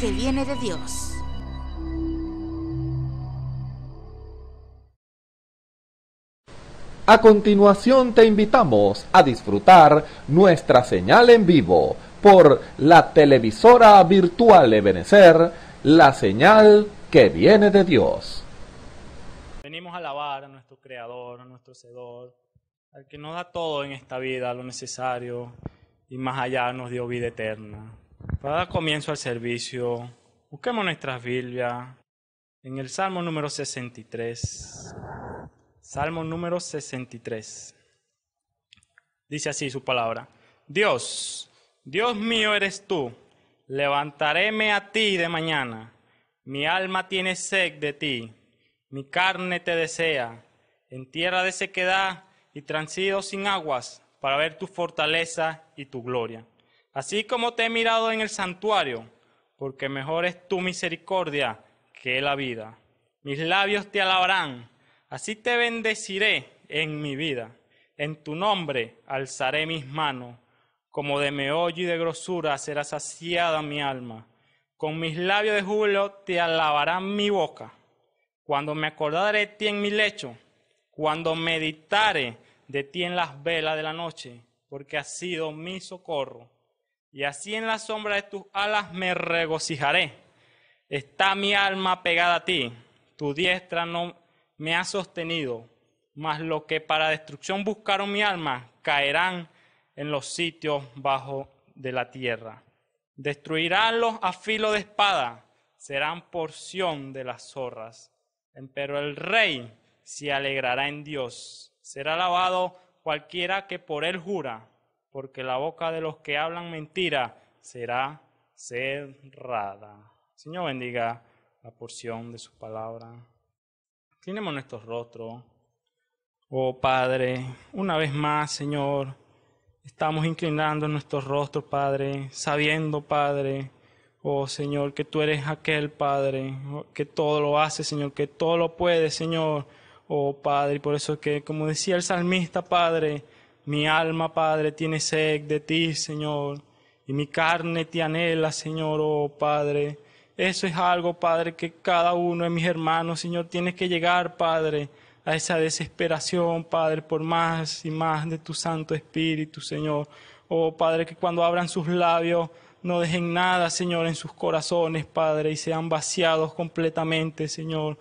que viene de Dios. A continuación te invitamos a disfrutar nuestra señal en vivo por la televisora virtual Ebenecer, la señal que viene de Dios. Venimos a alabar a nuestro Creador, a nuestro Hacedor, al que nos da todo en esta vida, lo necesario, y más allá nos dio vida eterna. Para dar comienzo al servicio, busquemos nuestras Biblia en el Salmo número 63. Salmo número 63. Dice así su palabra. Dios, Dios mío eres tú, levantaréme a ti de mañana. Mi alma tiene sed de ti, mi carne te desea, en tierra de sequedad y transido sin aguas, para ver tu fortaleza y tu gloria. Así como te he mirado en el santuario, porque mejor es tu misericordia que la vida. Mis labios te alabarán, así te bendeciré en mi vida. En tu nombre alzaré mis manos, como de meollo y de grosura será saciada mi alma. Con mis labios de júbilo te alabarán mi boca. Cuando me acordaré de ti en mi lecho, cuando meditare de ti en las velas de la noche, porque has sido mi socorro y así en la sombra de tus alas me regocijaré. Está mi alma pegada a ti, tu diestra no me ha sostenido, mas lo que para destrucción buscaron mi alma caerán en los sitios bajo de la tierra. Destruiránlos a filo de espada, serán porción de las zorras. Pero el rey se alegrará en Dios, será alabado cualquiera que por él jura porque la boca de los que hablan mentira será cerrada. Señor bendiga la porción de su palabra. Inclinemos nuestros rostros. Oh Padre, una vez más, Señor, estamos inclinando nuestros rostros, Padre, sabiendo, Padre, oh Señor, que tú eres aquel Padre, oh, que todo lo hace, Señor, que todo lo puede, Señor. Oh Padre, por eso que, como decía el salmista, Padre, mi alma, Padre, tiene sed de ti, Señor, y mi carne te anhela, Señor, oh Padre. Eso es algo, Padre, que cada uno de mis hermanos, Señor, tiene que llegar, Padre, a esa desesperación, Padre, por más y más de tu Santo Espíritu, Señor. Oh Padre, que cuando abran sus labios, no dejen nada, Señor, en sus corazones, Padre, y sean vaciados completamente, Señor.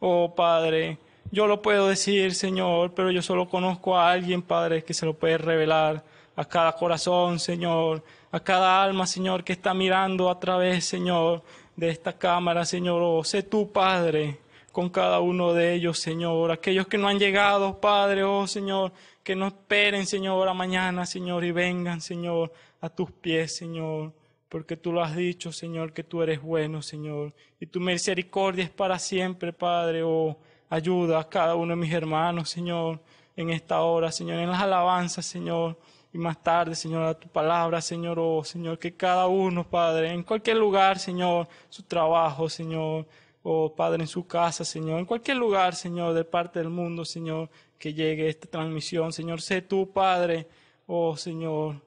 Oh Padre, yo lo puedo decir, Señor, pero yo solo conozco a alguien, Padre, que se lo puede revelar a cada corazón, Señor, a cada alma, Señor, que está mirando a través, Señor, de esta cámara, Señor. Oh, sé tú, Padre, con cada uno de ellos, Señor. Aquellos que no han llegado, Padre, oh Señor, que no esperen, Señor, a mañana, Señor, y vengan, Señor, a tus pies, Señor. Porque tú lo has dicho, Señor, que tú eres bueno, Señor. Y tu misericordia es para siempre, Padre, oh Ayuda a cada uno de mis hermanos, Señor, en esta hora, Señor, en las alabanzas, Señor. Y más tarde, Señor, a tu palabra, Señor, oh Señor, que cada uno, Padre, en cualquier lugar, Señor, su trabajo, Señor, oh Padre, en su casa, Señor, en cualquier lugar, Señor, de parte del mundo, Señor, que llegue esta transmisión, Señor, sé tu, Padre, oh Señor,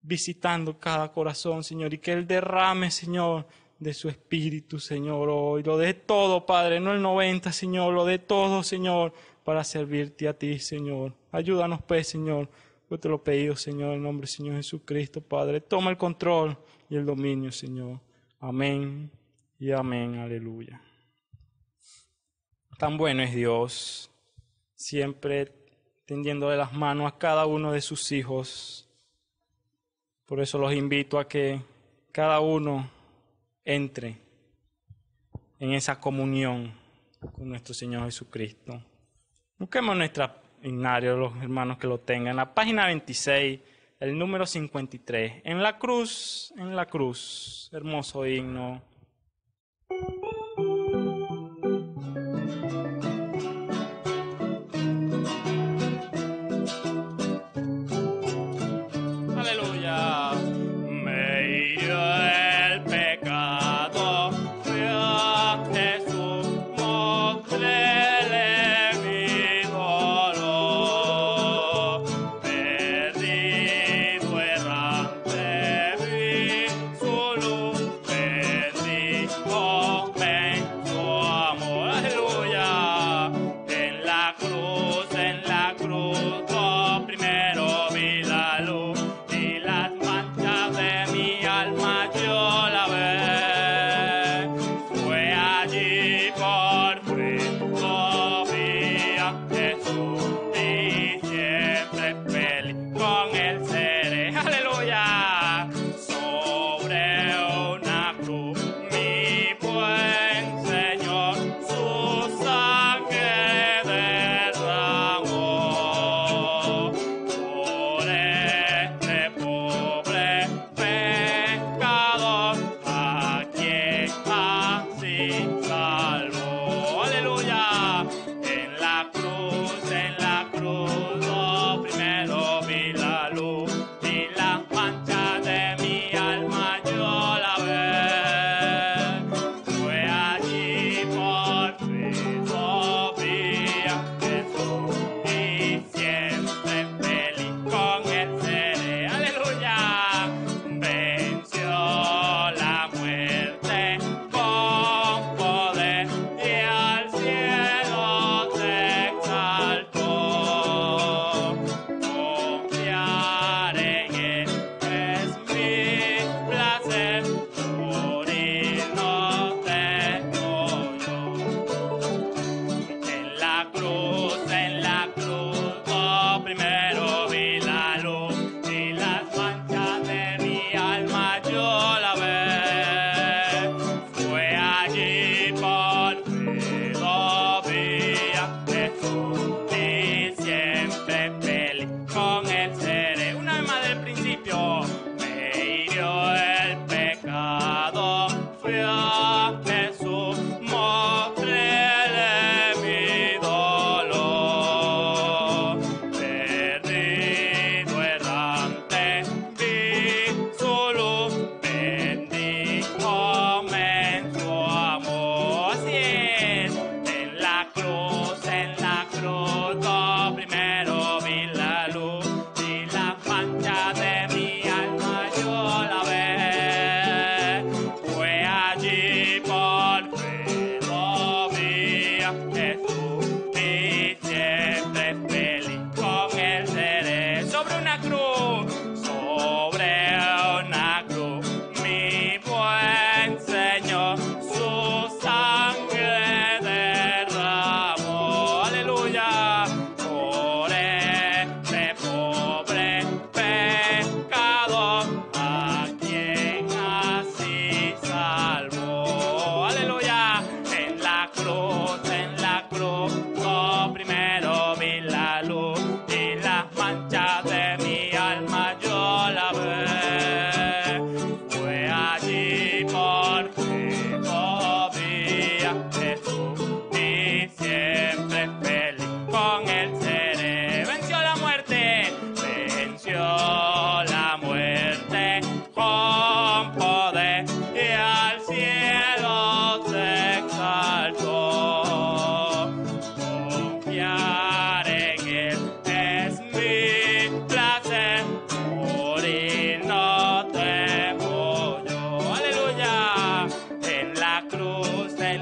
visitando cada corazón, Señor, y que Él derrame, Señor, de su espíritu, Señor, hoy. Lo de todo, Padre, no el 90, Señor, lo de todo, Señor, para servirte a ti, Señor. Ayúdanos, pues, Señor. Yo te lo he pedido, Señor, en nombre del Señor Jesucristo, Padre. Toma el control y el dominio, Señor. Amén y amén, aleluya. Tan bueno es Dios, siempre tendiendo de las manos a cada uno de sus hijos. Por eso los invito a que cada uno entre en esa comunión con nuestro Señor Jesucristo. Busquemos nuestra ignario, los hermanos que lo tengan, la página 26, el número 53, en la cruz, en la cruz, hermoso himno.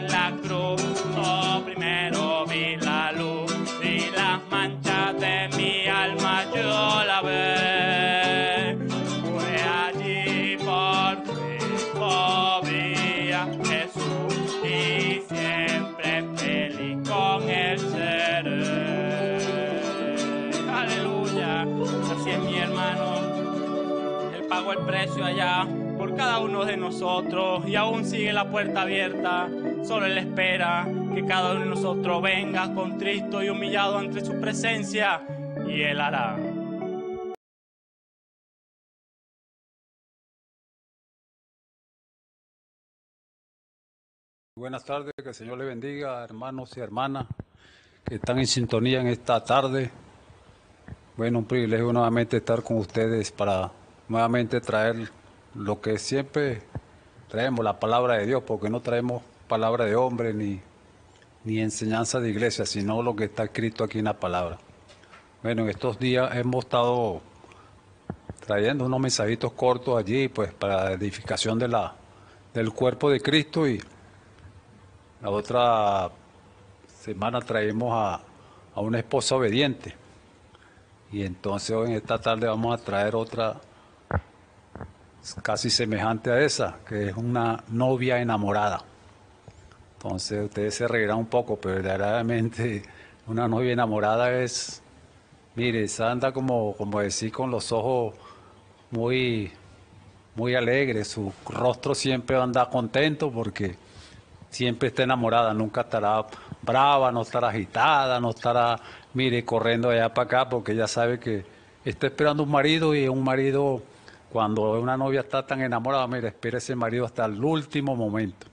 la cruz. Oh, primero vi la luz y las manchas de mi alma yo la ve. Fue allí por fin Jesús y siempre feliz con el ser Aleluya, así es mi hermano. Él pagó el precio allá por cada uno de nosotros y aún sigue la puerta abierta. Él espera que cada uno de nosotros venga con y humillado ante su presencia y Él hará. Buenas tardes, que el Señor le bendiga, hermanos y hermanas que están en sintonía en esta tarde. Bueno, un privilegio nuevamente estar con ustedes para nuevamente traer lo que siempre traemos, la palabra de Dios, porque no traemos palabra de hombre ni, ni enseñanza de iglesia, sino lo que está escrito aquí en la palabra. Bueno, en estos días hemos estado trayendo unos mensajitos cortos allí, pues para la edificación de la, del cuerpo de Cristo y la otra semana traemos a, a una esposa obediente. Y entonces hoy en esta tarde vamos a traer otra casi semejante a esa, que es una novia enamorada. Entonces ustedes se reirán un poco, pero verdaderamente una novia enamorada es, mire, anda como, decir con los ojos muy, muy alegres, su rostro siempre anda contento porque siempre está enamorada, nunca estará brava, no estará agitada, no estará, mire, corriendo allá para acá porque ella sabe que está esperando un marido y un marido, cuando una novia está tan enamorada, mire, espera ese marido hasta el último momento.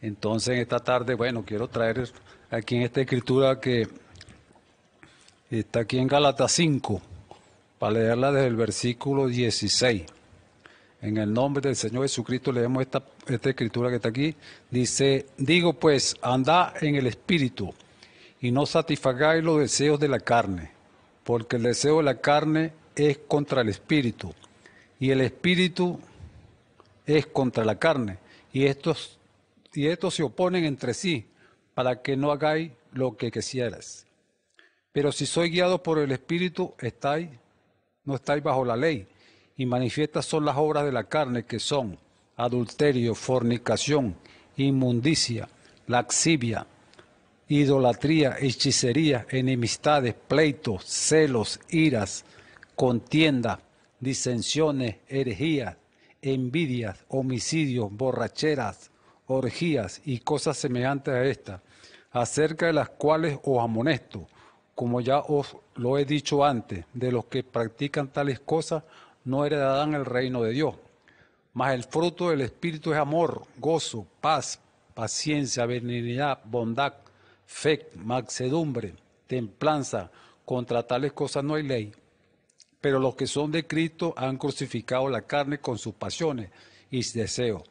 Entonces, esta tarde, bueno, quiero traer aquí en esta escritura que está aquí en Gálatas 5, para leerla desde el versículo 16. En el nombre del Señor Jesucristo leemos esta, esta escritura que está aquí. Dice, digo pues, andad en el Espíritu y no satisfagáis los deseos de la carne, porque el deseo de la carne es contra el Espíritu y el Espíritu es contra la carne. Y estos y estos se oponen entre sí, para que no hagáis lo que quisieras. Pero si sois guiado por el Espíritu, estáis, no estáis bajo la ley, y manifiestas son las obras de la carne, que son adulterio, fornicación, inmundicia, laxivia, idolatría, hechicería, enemistades, pleitos, celos, iras, contienda, disensiones, herejías, envidias, homicidios, borracheras, orgías y cosas semejantes a estas, acerca de las cuales os amonesto, como ya os lo he dicho antes, de los que practican tales cosas no heredarán el reino de Dios. Mas el fruto del Espíritu es amor, gozo, paz, paciencia, benignidad, bondad, fe, maxedumbre, templanza. Contra tales cosas no hay ley. Pero los que son de Cristo han crucificado la carne con sus pasiones y deseos.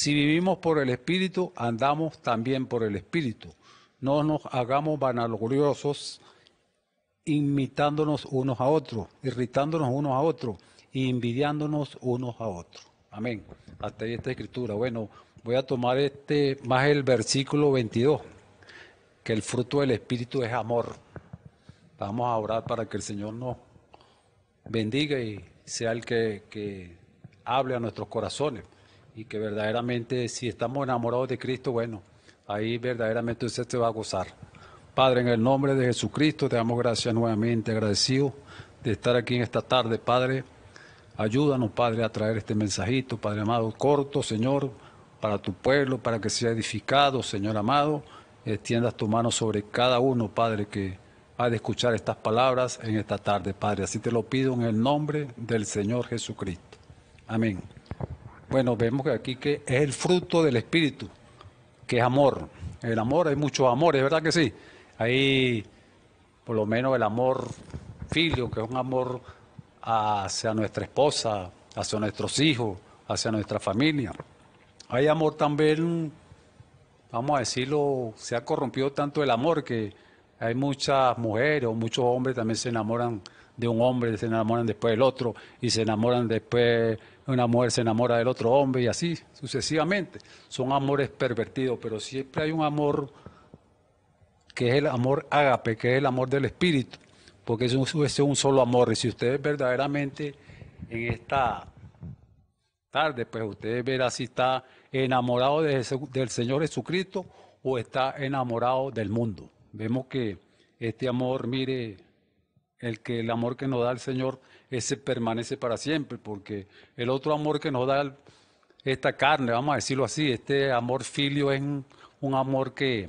Si vivimos por el Espíritu, andamos también por el Espíritu. No nos hagamos vanagloriosos imitándonos unos a otros, irritándonos unos a otros y envidiándonos unos a otros. Amén. Hasta ahí esta escritura. Bueno, voy a tomar este más el versículo 22, que el fruto del Espíritu es amor. Vamos a orar para que el Señor nos bendiga y sea el que, que hable a nuestros corazones y que verdaderamente si estamos enamorados de Cristo, bueno, ahí verdaderamente usted se va a gozar. Padre, en el nombre de Jesucristo te damos gracias nuevamente, agradecido de estar aquí en esta tarde, Padre. Ayúdanos, Padre, a traer este mensajito, Padre amado, corto, Señor, para tu pueblo, para que sea edificado, Señor amado. Extiendas tu mano sobre cada uno, Padre, que ha de escuchar estas palabras en esta tarde, Padre. Así te lo pido en el nombre del Señor Jesucristo. Amén. Bueno, vemos aquí que es el fruto del Espíritu, que es amor. El amor, hay muchos amores, ¿verdad que sí? Hay por lo menos el amor filio, que es un amor hacia nuestra esposa, hacia nuestros hijos, hacia nuestra familia. Hay amor también, vamos a decirlo, se ha corrompido tanto el amor que hay muchas mujeres o muchos hombres también se enamoran de un hombre, se enamoran después del otro y se enamoran después una mujer se enamora del otro hombre y así sucesivamente. Son amores pervertidos, pero siempre hay un amor que es el amor ágape, que es el amor del espíritu, porque es un, es un solo amor. Y si ustedes verdaderamente en esta tarde, pues ustedes verá si está enamorado del Señor Jesucristo o está enamorado del mundo. Vemos que este amor, mire, el que el amor que nos da el Señor ese permanece para siempre, porque el otro amor que nos da esta carne, vamos a decirlo así, este amor filio es un, amor que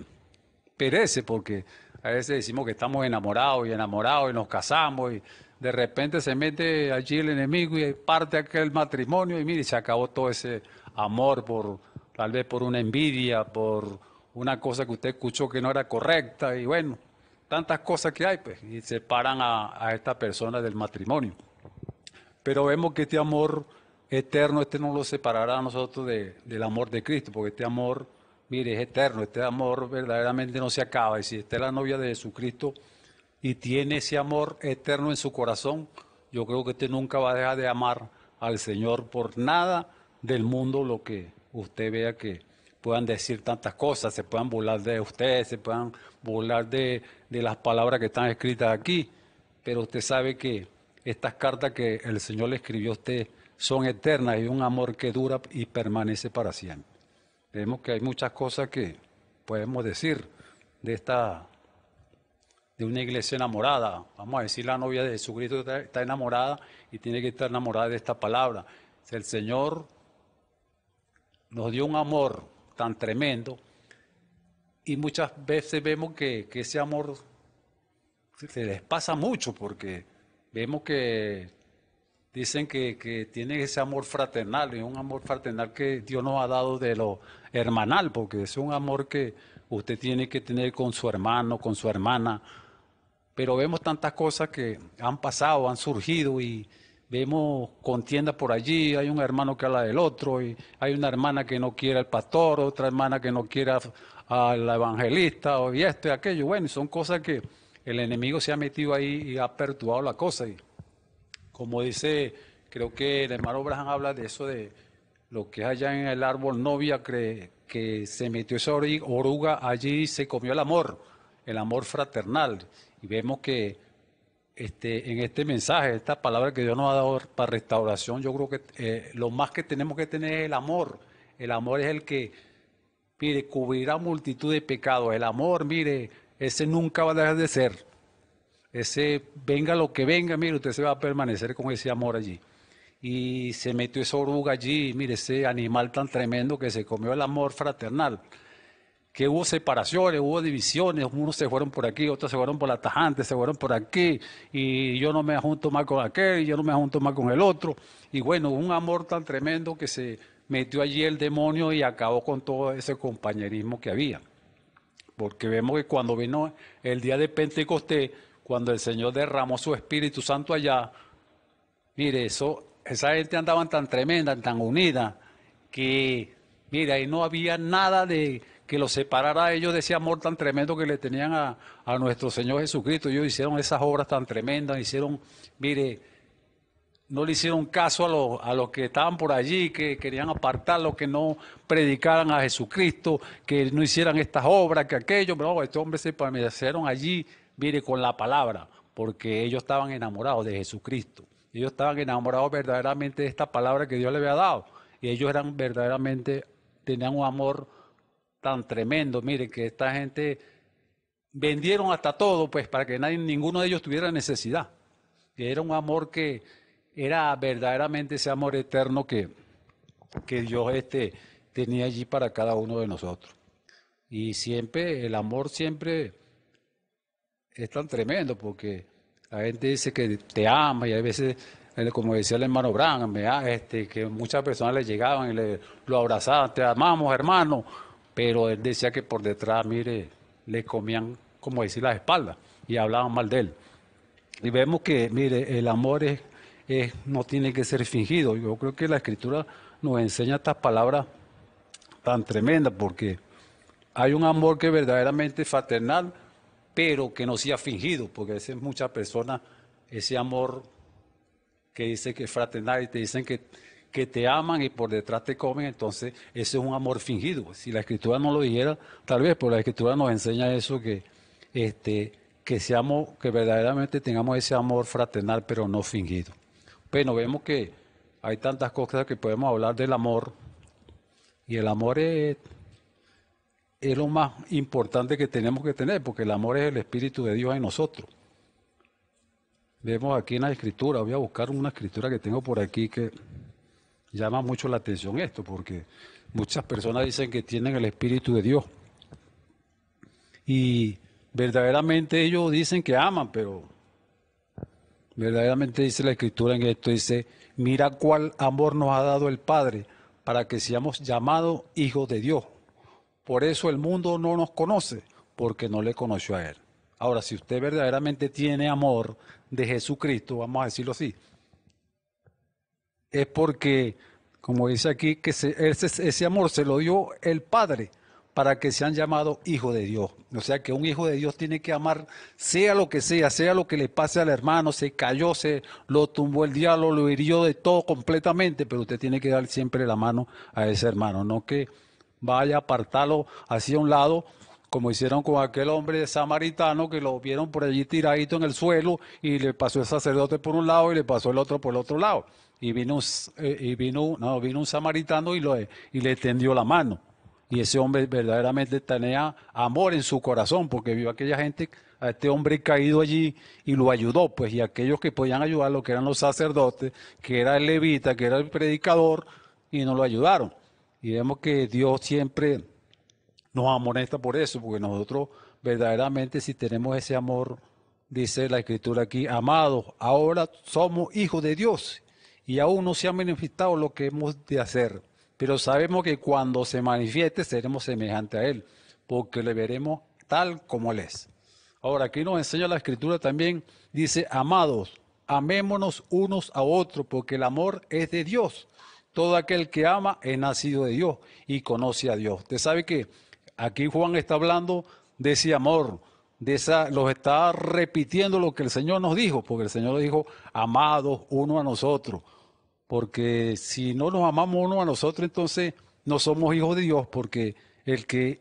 perece, porque a veces decimos que estamos enamorados y enamorados y nos casamos y de repente se mete allí el enemigo y parte aquel matrimonio y mire, se acabó todo ese amor por tal vez por una envidia, por una cosa que usted escuchó que no era correcta y bueno, tantas cosas que hay pues y separan a, a esta persona del matrimonio. Pero vemos que este amor eterno, este no lo separará a nosotros del amor de Cristo, porque este amor, mire, es eterno, este amor verdaderamente no se acaba. Y si es la novia de Jesucristo y tiene ese amor eterno en su corazón, yo creo que usted nunca va a dejar de amar al Señor por nada del mundo, lo que usted vea que puedan decir tantas cosas, se puedan burlar de usted, se puedan burlar de, de las palabras que están escritas aquí, pero usted sabe que estas cartas que el Señor le escribió a usted son eternas y un amor que dura y permanece para siempre. Vemos que hay muchas cosas que podemos decir de esta de una iglesia enamorada. Vamos a decir la novia de Jesucristo está enamorada y tiene que estar enamorada de esta palabra. El Señor nos dio un amor tan tremendo y muchas veces vemos que ese amor se les pasa mucho porque vemos que dicen que, que tiene ese amor fraternal, y un amor fraternal que Dios nos ha dado de lo hermanal, porque es un amor que usted tiene que tener con su hermano, con su hermana. Pero vemos tantas cosas que han pasado, han surgido y vemos contiendas por allí, hay un hermano que habla del otro, y hay una hermana que no quiere al pastor, otra hermana que no quiere al evangelista, y esto y aquello. Bueno, son cosas que el enemigo se ha metido ahí y ha perturbado la cosa. Y como dice, creo que el hermano Abraham habla de eso, de lo que es allá en el árbol novia, que, que se metió esa oruga allí y se comió el amor, el amor fraternal. Y vemos que este, en este mensaje, esta palabra que Dios nos ha dado para restauración, yo creo que eh, lo más que tenemos que tener es el amor. El amor es el que, mire, cubrirá multitud de pecados. El amor, mire, ese nunca va a dejar de ser. Ese venga lo que venga, mire, usted se va a permanecer con ese amor allí. Y se metió esa oruga allí, mire, ese animal tan tremendo que se comió el amor fraternal. Que hubo separaciones, hubo divisiones, unos se fueron por aquí, otros se fueron por la tajante, se fueron por aquí, y yo no me junto más con aquel, yo no me junto más con el otro. Y bueno, un amor tan tremendo que se metió allí el demonio y acabó con todo ese compañerismo que había. Porque vemos que cuando vino el día de Pentecostés, cuando el Señor derramó su Espíritu Santo allá, mire, eso, esa gente andaban tan tremenda, tan unida, que, mire, ahí no había nada de que los separara a ellos de ese amor tan tremendo que le tenían a, a nuestro Señor Jesucristo. Ellos hicieron esas obras tan tremendas, hicieron, mire, no le hicieron caso a, los, a los que estaban por allí, que querían apartar lo que no predicaran a Jesucristo, que no hicieran estas obras, que aquello. Pero estos hombres se permanecieron allí, mire, con la palabra, porque ellos estaban enamorados de Jesucristo. Ellos estaban enamorados verdaderamente de esta palabra que Dios le había dado. Y ellos eran verdaderamente, tenían un amor tan tremendo. Mire, que esta gente vendieron hasta todo, pues, para que nadie, ninguno de ellos tuviera necesidad. Era un amor que era verdaderamente ese amor eterno que, que Dios este, tenía allí para cada uno de nosotros. Y siempre, el amor siempre es tan tremendo porque la gente dice que te ama y a veces, eh, como decía el hermano Bran, este, que muchas personas le llegaban y lo abrazaban, te amamos hermano, pero él decía que por detrás, mire, le comían, como decir, las espaldas y hablaban mal de él. Y vemos que, mire, el amor es eh, no tiene que ser fingido. Yo creo que la escritura nos enseña estas palabras tan tremendas porque hay un amor que es verdaderamente fraternal, pero que no sea fingido, porque a veces muchas personas ese amor que dice que es fraternal y te dicen que, te aman y por detrás te comen, entonces ese es un amor fingido. Si la escritura no lo dijera, tal vez, pero la escritura nos enseña eso que este, que seamos, que verdaderamente tengamos ese amor fraternal, pero no fingido. Pero pues vemos que hay tantas cosas que podemos hablar del amor y el amor es, es lo más importante que tenemos que tener porque el amor es el Espíritu de Dios en nosotros. Vemos aquí en la escritura, voy a buscar una escritura que tengo por aquí que llama mucho la atención esto porque muchas personas dicen que tienen el Espíritu de Dios y verdaderamente ellos dicen que aman, pero Verdaderamente dice la Escritura en esto, dice, mira cuál amor nos ha dado el Padre para que seamos llamados hijos de Dios. Por eso el mundo no nos conoce, porque no le conoció a Él. Ahora, si usted verdaderamente tiene amor de Jesucristo, vamos a decirlo así, es porque, como dice aquí, que ese, ese amor se lo dio el Padre para que sean llamados hijos de Dios. O sea que un hijo de Dios tiene que amar, sea lo que sea, sea lo que le pase al hermano, se cayó, se lo tumbó el diablo, lo hirió de todo completamente, pero usted tiene que dar siempre la mano a ese hermano, no que vaya a apartarlo hacia un lado, como hicieron con aquel hombre samaritano que lo vieron por allí tiradito en el suelo y le pasó el sacerdote por un lado y le pasó el otro por el otro lado. Y vino, eh, y vino, no, vino un samaritano y, lo, y le tendió la mano y ese hombre verdaderamente tenía amor en su corazón porque vio a aquella gente, a este hombre caído allí y lo ayudó, pues, y aquellos que podían ayudarlo, que eran los sacerdotes, que era el levita, que era el predicador, y no lo ayudaron. Y vemos que Dios siempre nos amonesta por eso, porque nosotros verdaderamente si tenemos ese amor, dice la escritura aquí, amados, ahora somos hijos de Dios y aún no se ha manifestado lo que hemos de hacer pero sabemos que cuando se manifieste seremos semejante a Él, porque le veremos tal como Él es. Ahora, aquí nos enseña la escritura también, dice, amados, amémonos unos a otros, porque el amor es de Dios. Todo aquel que ama es nacido de Dios y conoce a Dios. Usted sabe que aquí Juan está hablando de ese amor, de esa, los está repitiendo lo que el Señor nos dijo, porque el Señor dijo, amados uno a nosotros porque si no nos amamos uno a nosotros, entonces no somos hijos de Dios, porque el que,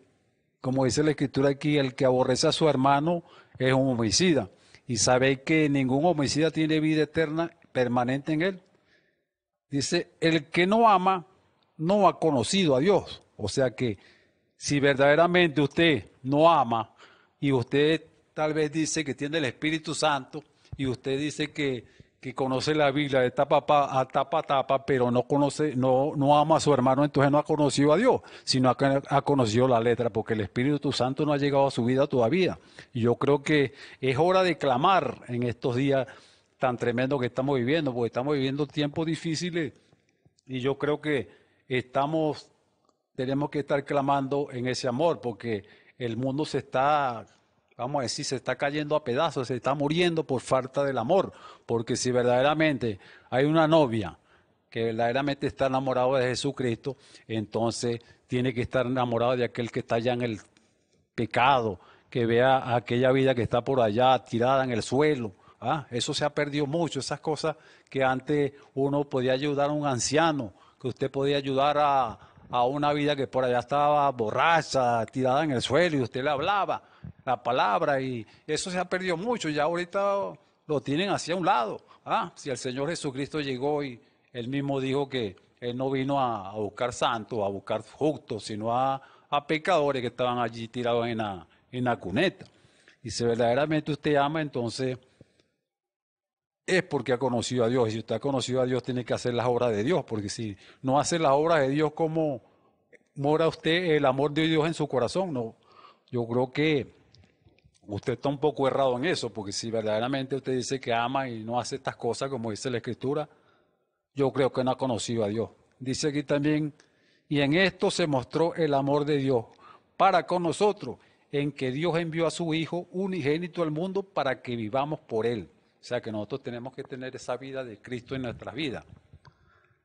como dice la escritura aquí, el que aborrece a su hermano es un homicida. Y sabéis que ningún homicida tiene vida eterna permanente en él. Dice, el que no ama no ha conocido a Dios. O sea que si verdaderamente usted no ama y usted tal vez dice que tiene el Espíritu Santo y usted dice que que conoce la Biblia de tapa a tapa, tapa, pero no conoce, no, no ama a su hermano, entonces no ha conocido a Dios, sino ha, ha conocido la letra, porque el Espíritu Santo no ha llegado a su vida todavía. Y yo creo que es hora de clamar en estos días tan tremendos que estamos viviendo, porque estamos viviendo tiempos difíciles y yo creo que estamos, tenemos que estar clamando en ese amor, porque el mundo se está vamos a decir, se está cayendo a pedazos, se está muriendo por falta del amor, porque si verdaderamente hay una novia que verdaderamente está enamorada de Jesucristo, entonces tiene que estar enamorada de aquel que está allá en el pecado, que vea aquella vida que está por allá tirada en el suelo. ¿ah? Eso se ha perdido mucho, esas cosas que antes uno podía ayudar a un anciano, que usted podía ayudar a, a una vida que por allá estaba borracha, tirada en el suelo y usted le hablaba la palabra y eso se ha perdido mucho, ya ahorita lo tienen hacia un lado. Ah, si el Señor Jesucristo llegó y él mismo dijo que él no vino a, buscar santos, a buscar justos, sino a, pecadores que estaban allí tirados en la, en la cuneta. Y si verdaderamente usted ama, entonces es porque ha conocido a Dios. Y si usted ha conocido a Dios, tiene que hacer las obras de Dios, porque si no hace las obras de Dios, ¿cómo mora usted el amor de Dios en su corazón? No, yo creo que usted está un poco errado en eso, porque si verdaderamente usted dice que ama y no hace estas cosas como dice la Escritura, yo creo que no ha conocido a Dios. Dice aquí también, y en esto se mostró el amor de Dios para con nosotros, en que Dios envió a su Hijo unigénito al mundo para que vivamos por Él. O sea que nosotros tenemos que tener esa vida de Cristo en nuestras vidas.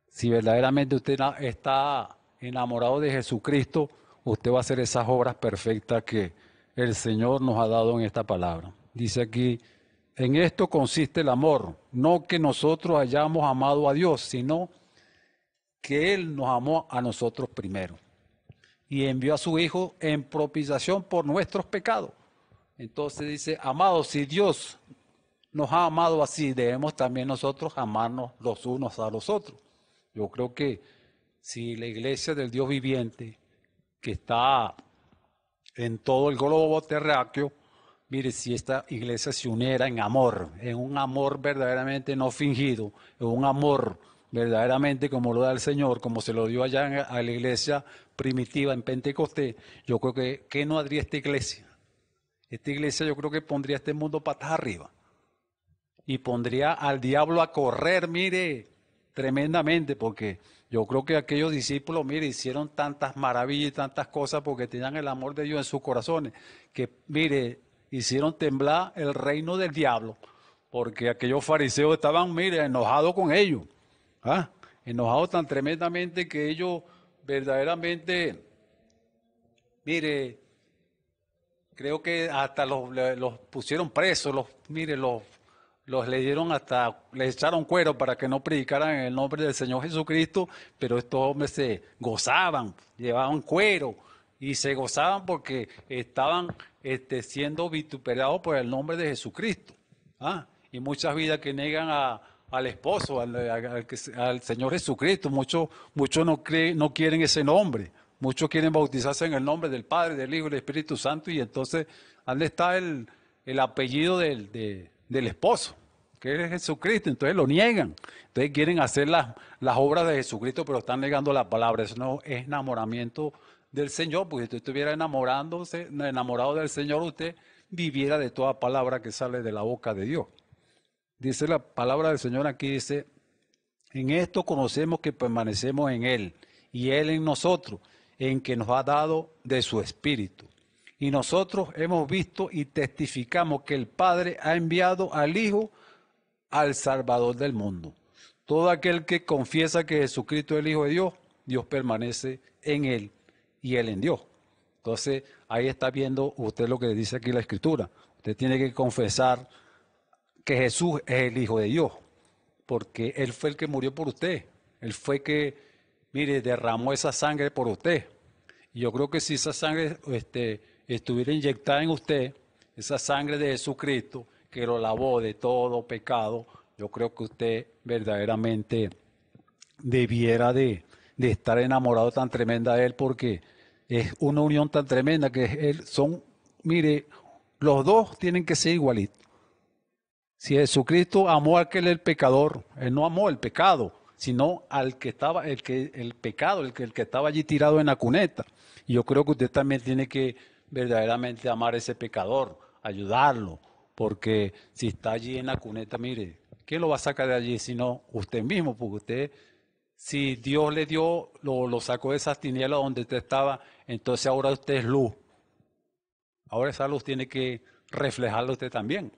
Si verdaderamente usted está enamorado de Jesucristo, usted va a hacer esas obras perfectas que el Señor nos ha dado en esta palabra. Dice aquí, en esto consiste el amor, no que nosotros hayamos amado a Dios, sino que Él nos amó a nosotros primero y envió a su Hijo en propiciación por nuestros pecados. Entonces dice, amados, si Dios nos ha amado así, debemos también nosotros amarnos los unos a los otros. Yo creo que si la iglesia del Dios viviente que está en todo el globo terráqueo, mire, si esta iglesia se uniera en amor, en un amor verdaderamente no fingido, en un amor verdaderamente como lo da el Señor, como se lo dio allá a la iglesia primitiva en Pentecostés, yo creo que ¿qué no haría esta iglesia? Esta iglesia yo creo que pondría este mundo patas arriba y pondría al diablo a correr, mire, tremendamente, porque yo creo que aquellos discípulos, mire, hicieron tantas maravillas y tantas cosas porque tenían el amor de Dios en sus corazones, que, mire, hicieron temblar el reino del diablo, porque aquellos fariseos estaban, mire, enojados con ellos, ¿ah? enojados tan tremendamente que ellos verdaderamente, mire, creo que hasta los, los pusieron presos, los, mire, los los le dieron hasta, les echaron cuero para que no predicaran en el nombre del Señor Jesucristo, pero estos hombres se gozaban, llevaban cuero y se gozaban porque estaban este, siendo vituperados por el nombre de Jesucristo. ¿ah? Y muchas vidas que negan al esposo, al, Señor Jesucristo, muchos muchos no, no quieren ese nombre. Muchos quieren bautizarse en el nombre del Padre, del Hijo y del Espíritu Santo, y entonces, ¿dónde está el, apellido del, de, del esposo, que es Jesucristo, entonces lo niegan. Entonces quieren hacer las, las obras de Jesucristo, pero están negando la palabra. Eso no es enamoramiento del Señor, porque si usted estuviera enamorándose, enamorado del Señor, usted viviera de toda palabra que sale de la boca de Dios. Dice la palabra del Señor aquí, dice, en esto conocemos que permanecemos en Él y Él en nosotros, en que nos ha dado de su espíritu. Y nosotros hemos visto y testificamos que el Padre ha enviado al Hijo al Salvador del mundo. Todo aquel que confiesa que Jesucristo es el Hijo de Dios, Dios permanece en él y él en Dios. Entonces, ahí está viendo usted lo que dice aquí la Escritura. Usted tiene que confesar que Jesús es el Hijo de Dios, porque Él fue el que murió por usted. Él fue el que, mire, derramó esa sangre por usted. Y yo creo que si esa sangre este, estuviera inyectada en usted esa sangre de Jesucristo que lo lavó de todo pecado, yo creo que usted verdaderamente debiera de, de estar enamorado tan tremenda de él porque es una unión tan tremenda que él son, mire, los dos tienen que ser igualitos. Si Jesucristo amó a aquel el pecador, él no amó el pecado, sino al que estaba, el que el pecado, el que, el que estaba allí tirado en la cuneta. Y yo creo que usted también tiene que verdaderamente amar a ese pecador, ayudarlo, porque si está allí en la cuneta, mire, ¿quién lo va a sacar de allí? Sino usted mismo, porque usted, si Dios le dio, lo, sacó de esas tinieblas donde usted estaba, entonces ahora usted es luz. Ahora esa luz tiene que reflejarla usted también.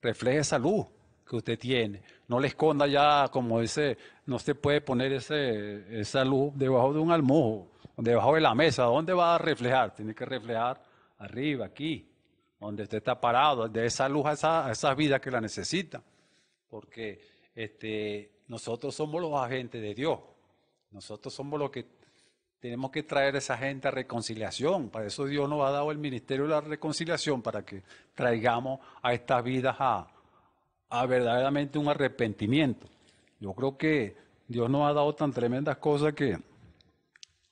Refleje esa luz que usted tiene. No le esconda ya como ese, no se puede poner ese, esa luz debajo de un almojo debajo de la mesa, ¿dónde va a reflejar? Tiene que reflejar arriba, aquí, donde usted está parado, de esa luz a esa, vida que la necesita. Porque este, nosotros somos los agentes de Dios. Nosotros somos los que tenemos que traer a esa gente a reconciliación. Para eso Dios nos ha dado el ministerio de la reconciliación, para que traigamos a estas vidas a, a verdaderamente un arrepentimiento. Yo creo que Dios nos ha dado tan tremendas cosas que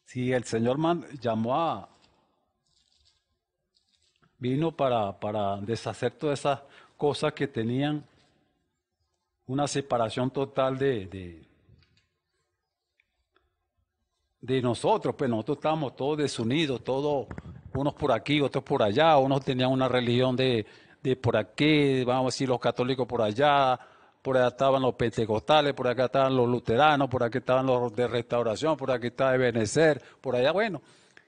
si el Señor llamó a, vino para, para deshacer todas esas cosas que tenían una separación total de, de, nosotros, Pero pues nosotros estábamos todos desunidos, todos, unos por aquí, otros por allá, unos tenían una religión de, de por aquí, vamos a decir los católicos por allá, por allá estaban los pentecostales, por acá estaban los luteranos, por aquí estaban los de restauración, por aquí está de Benecer, por allá, bueno,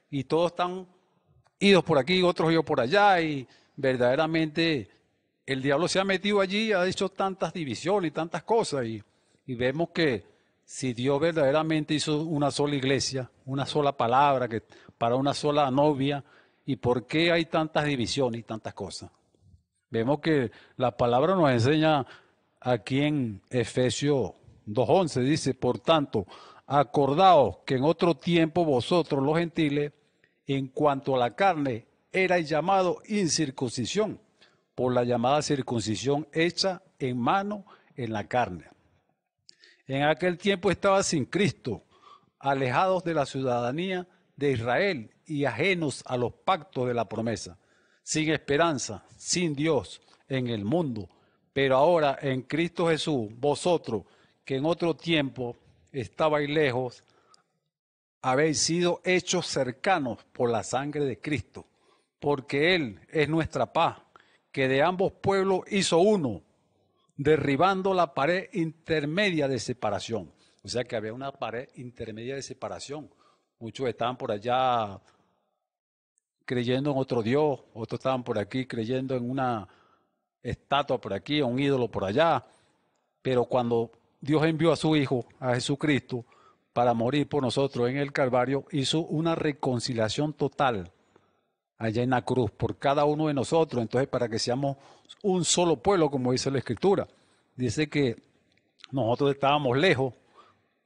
y todos están idos por aquí, otros idos por allá, y verdaderamente el diablo se ha metido allí, ha hecho tantas divisiones y tantas cosas, y, vemos que si Dios verdaderamente hizo una sola iglesia, una sola palabra que, para una sola novia, ¿y por qué hay tantas divisiones y tantas cosas? Vemos que la palabra nos enseña aquí en Efesios 2.11 dice, por tanto, acordaos que en otro tiempo vosotros los gentiles, en cuanto a la carne, erais llamado incircuncisión, por la llamada circuncisión hecha en mano en la carne. En aquel tiempo estaba sin Cristo, alejados de la ciudadanía de Israel y ajenos a los pactos de la promesa, sin esperanza, sin Dios en el mundo, pero ahora en Cristo Jesús, vosotros que en otro tiempo estabais lejos, habéis sido hechos cercanos por la sangre de Cristo, porque Él es nuestra paz, que de ambos pueblos hizo uno, derribando la pared intermedia de separación. O sea que había una pared intermedia de separación. Muchos estaban por allá creyendo en otro Dios, otros estaban por aquí creyendo en una estatua por aquí, un ídolo por allá. Pero cuando Dios envió a su Hijo, a Jesucristo, para morir por nosotros en el Calvario, hizo una reconciliación total allá en la cruz por cada uno de nosotros. Entonces, para que seamos un solo pueblo, como dice la Escritura. Dice que nosotros estábamos lejos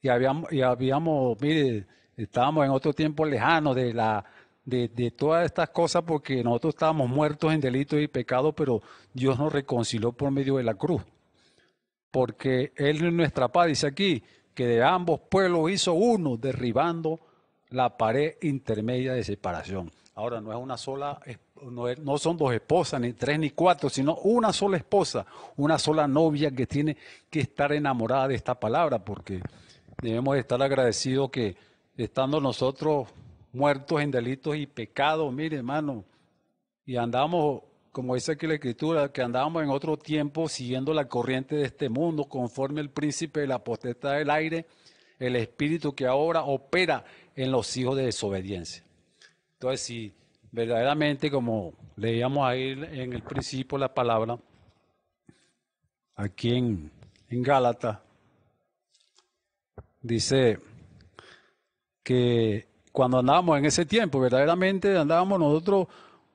y habíamos, y habíamos mire, estábamos en otro tiempo lejano de la de, todas estas cosas porque nosotros estábamos muertos en delitos y pecado pero Dios nos reconcilió por medio de la cruz. Porque Él es nuestra paz, dice aquí, que de ambos pueblos hizo uno, derribando la pared intermedia de separación. Ahora no es una sola, no, no, son dos esposas, ni tres ni cuatro, sino una sola esposa, una sola novia que tiene que estar enamorada de esta palabra, porque debemos estar agradecidos que estando nosotros muertos en delitos y pecados, mire hermano, y andamos, como dice aquí la escritura, que andamos en otro tiempo siguiendo la corriente de este mundo, conforme el príncipe de la potestad del aire, el espíritu que ahora opera en los hijos de desobediencia. Entonces, si verdaderamente, como leíamos ahí en el principio la palabra, aquí en, en Gálata, dice que cuando andábamos en ese tiempo, verdaderamente andábamos nosotros